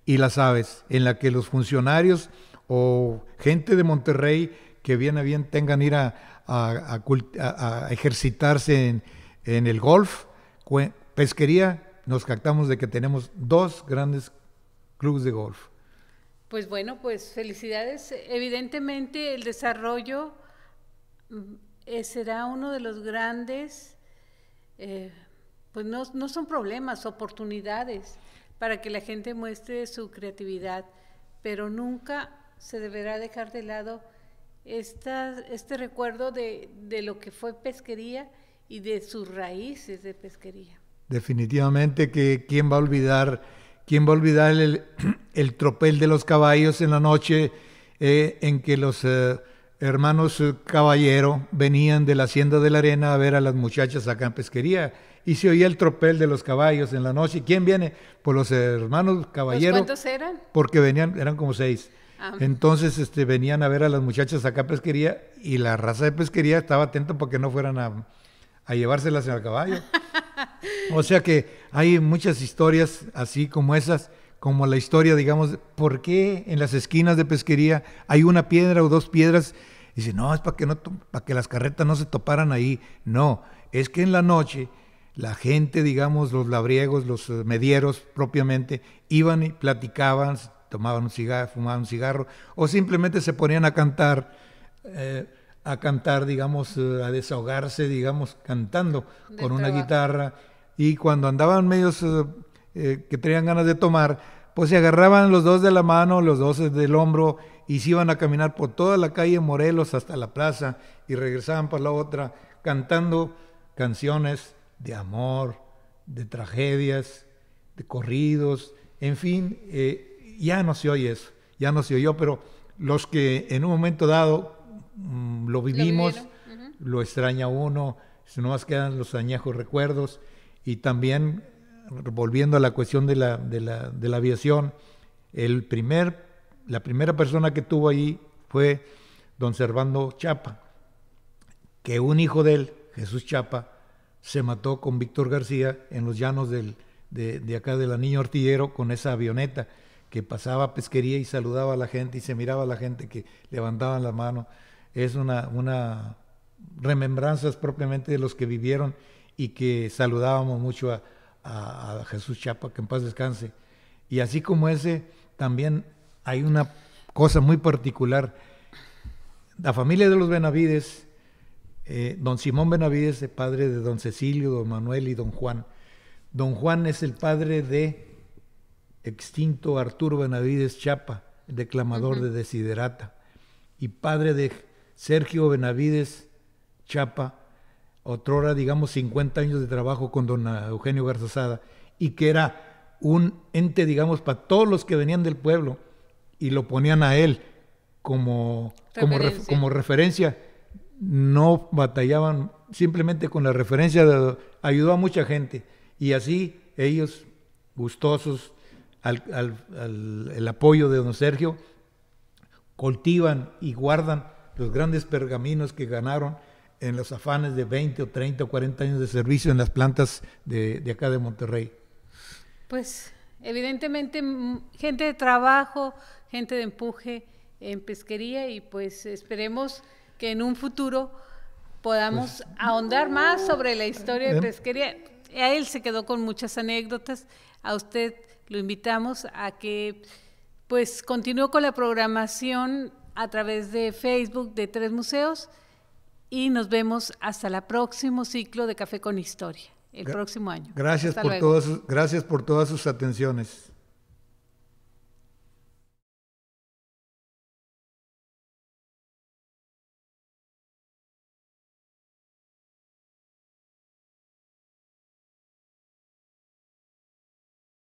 [SPEAKER 2] y las aves, en la que los funcionarios o gente de Monterrey que bien a bien tengan ir a, ejercitarse en, el golf, pesquería, nos jactamos de que tenemos dos grandes clubes de golf.
[SPEAKER 1] Pues bueno, pues felicidades. Evidentemente el desarrollo eh, será uno de los grandes, eh, pues no, son problemas, oportunidades para que la gente muestre su creatividad, pero nunca se deberá dejar de lado este recuerdo de, lo que fue pesquería y de sus raíces de pesquería.
[SPEAKER 2] Definitivamente que quién va a olvidar, quién va a olvidar el, tropel de los caballos en la noche eh, en que los hermanos eh, Caballero venían de la Hacienda de la Arena a ver a las muchachas acá en pesquería y se oía el tropel de los caballos en la noche. ¿Quién viene? Pues los hermanos Caballero. ¿Cuántos eran? Porque venían, eran como seis. Ah, Entonces este, venían a ver a las muchachas acá en pesquería y la raza de pesquería estaba atenta porque no fueran a, a llevárselas en el caballo. (laughs) o sea que hay muchas historias así como esas como la historia, digamos, ¿por qué en las esquinas de pesquería hay una piedra o dos piedras? dice, no, es para que, no, para que las carretas no se toparan ahí. No, es que en la noche la gente, digamos, los labriegos, los eh, medieros propiamente, iban y platicaban, tomaban un cigarro, fumaban un cigarro, o simplemente se ponían a cantar, eh, a cantar, digamos, eh, a desahogarse, digamos, cantando con una guitarra. Y cuando andaban medios que tenían ganas de tomar, pues se agarraban los dos de la mano, los dos del hombro, y se iban a caminar por toda la calle Morelos hasta la plaza y regresaban para la otra cantando canciones de amor, de tragedias, de corridos, en fin, eh, ya no se oye eso, ya no se oyó, pero los que en un momento dado mm, lo vivimos, lo, extraña uno, no más quedan los añejos recuerdos y también volviendo a la cuestión de la, de la, aviación, el primer, la primera persona que tuvo ahí fue don Servando Chapa, que un hijo de él, Jesús Chapa, se mató con Víctor García en los llanos de de, de, acá del Anillo con esa avioneta que pasaba pesquería y saludaba a la gente y se miraba a la gente que levantaban la mano. Es una, una propiamente de los que vivieron y que saludábamos mucho a, a, Jesús Chapa, que en paz descanse. Y así como ese, también hay una cosa muy particular. La familia de los Benavides, eh, don Simón Benavides el padre de don Cecilio, don Manuel y don Juan. Don Juan es el padre de extinto Arturo Benavides Chapa, declamador de Desiderata, y padre de Sergio Benavides Chapa, otrora, digamos, 50 años de trabajo con don Eugenio Garzazada, y que era un ente, digamos, para todos los que venían del pueblo, y lo ponían a él como referencia. Como, como referencia. No batallaban simplemente con la referencia, de, ayudó a mucha gente. Y así ellos, gustosos al, el apoyo de don Sergio, cultivan y guardan los grandes pergaminos que ganaron en los afanes de 20 o 30 o 40 años de servicio en las plantas de, acá de Monterrey?
[SPEAKER 1] Pues evidentemente gente de trabajo, gente de empuje en pesquería y pues esperemos que en un futuro podamos pues, ahondar más sobre la historia de em, pesquería. A él se quedó con muchas anécdotas. A usted lo invitamos a que pues continúe con la programación a través de Facebook de Tres Museos y nos vemos hasta el próximo ciclo de Café con Historia, el próximo año. Gracias por,
[SPEAKER 2] gracias por todas sus atenciones.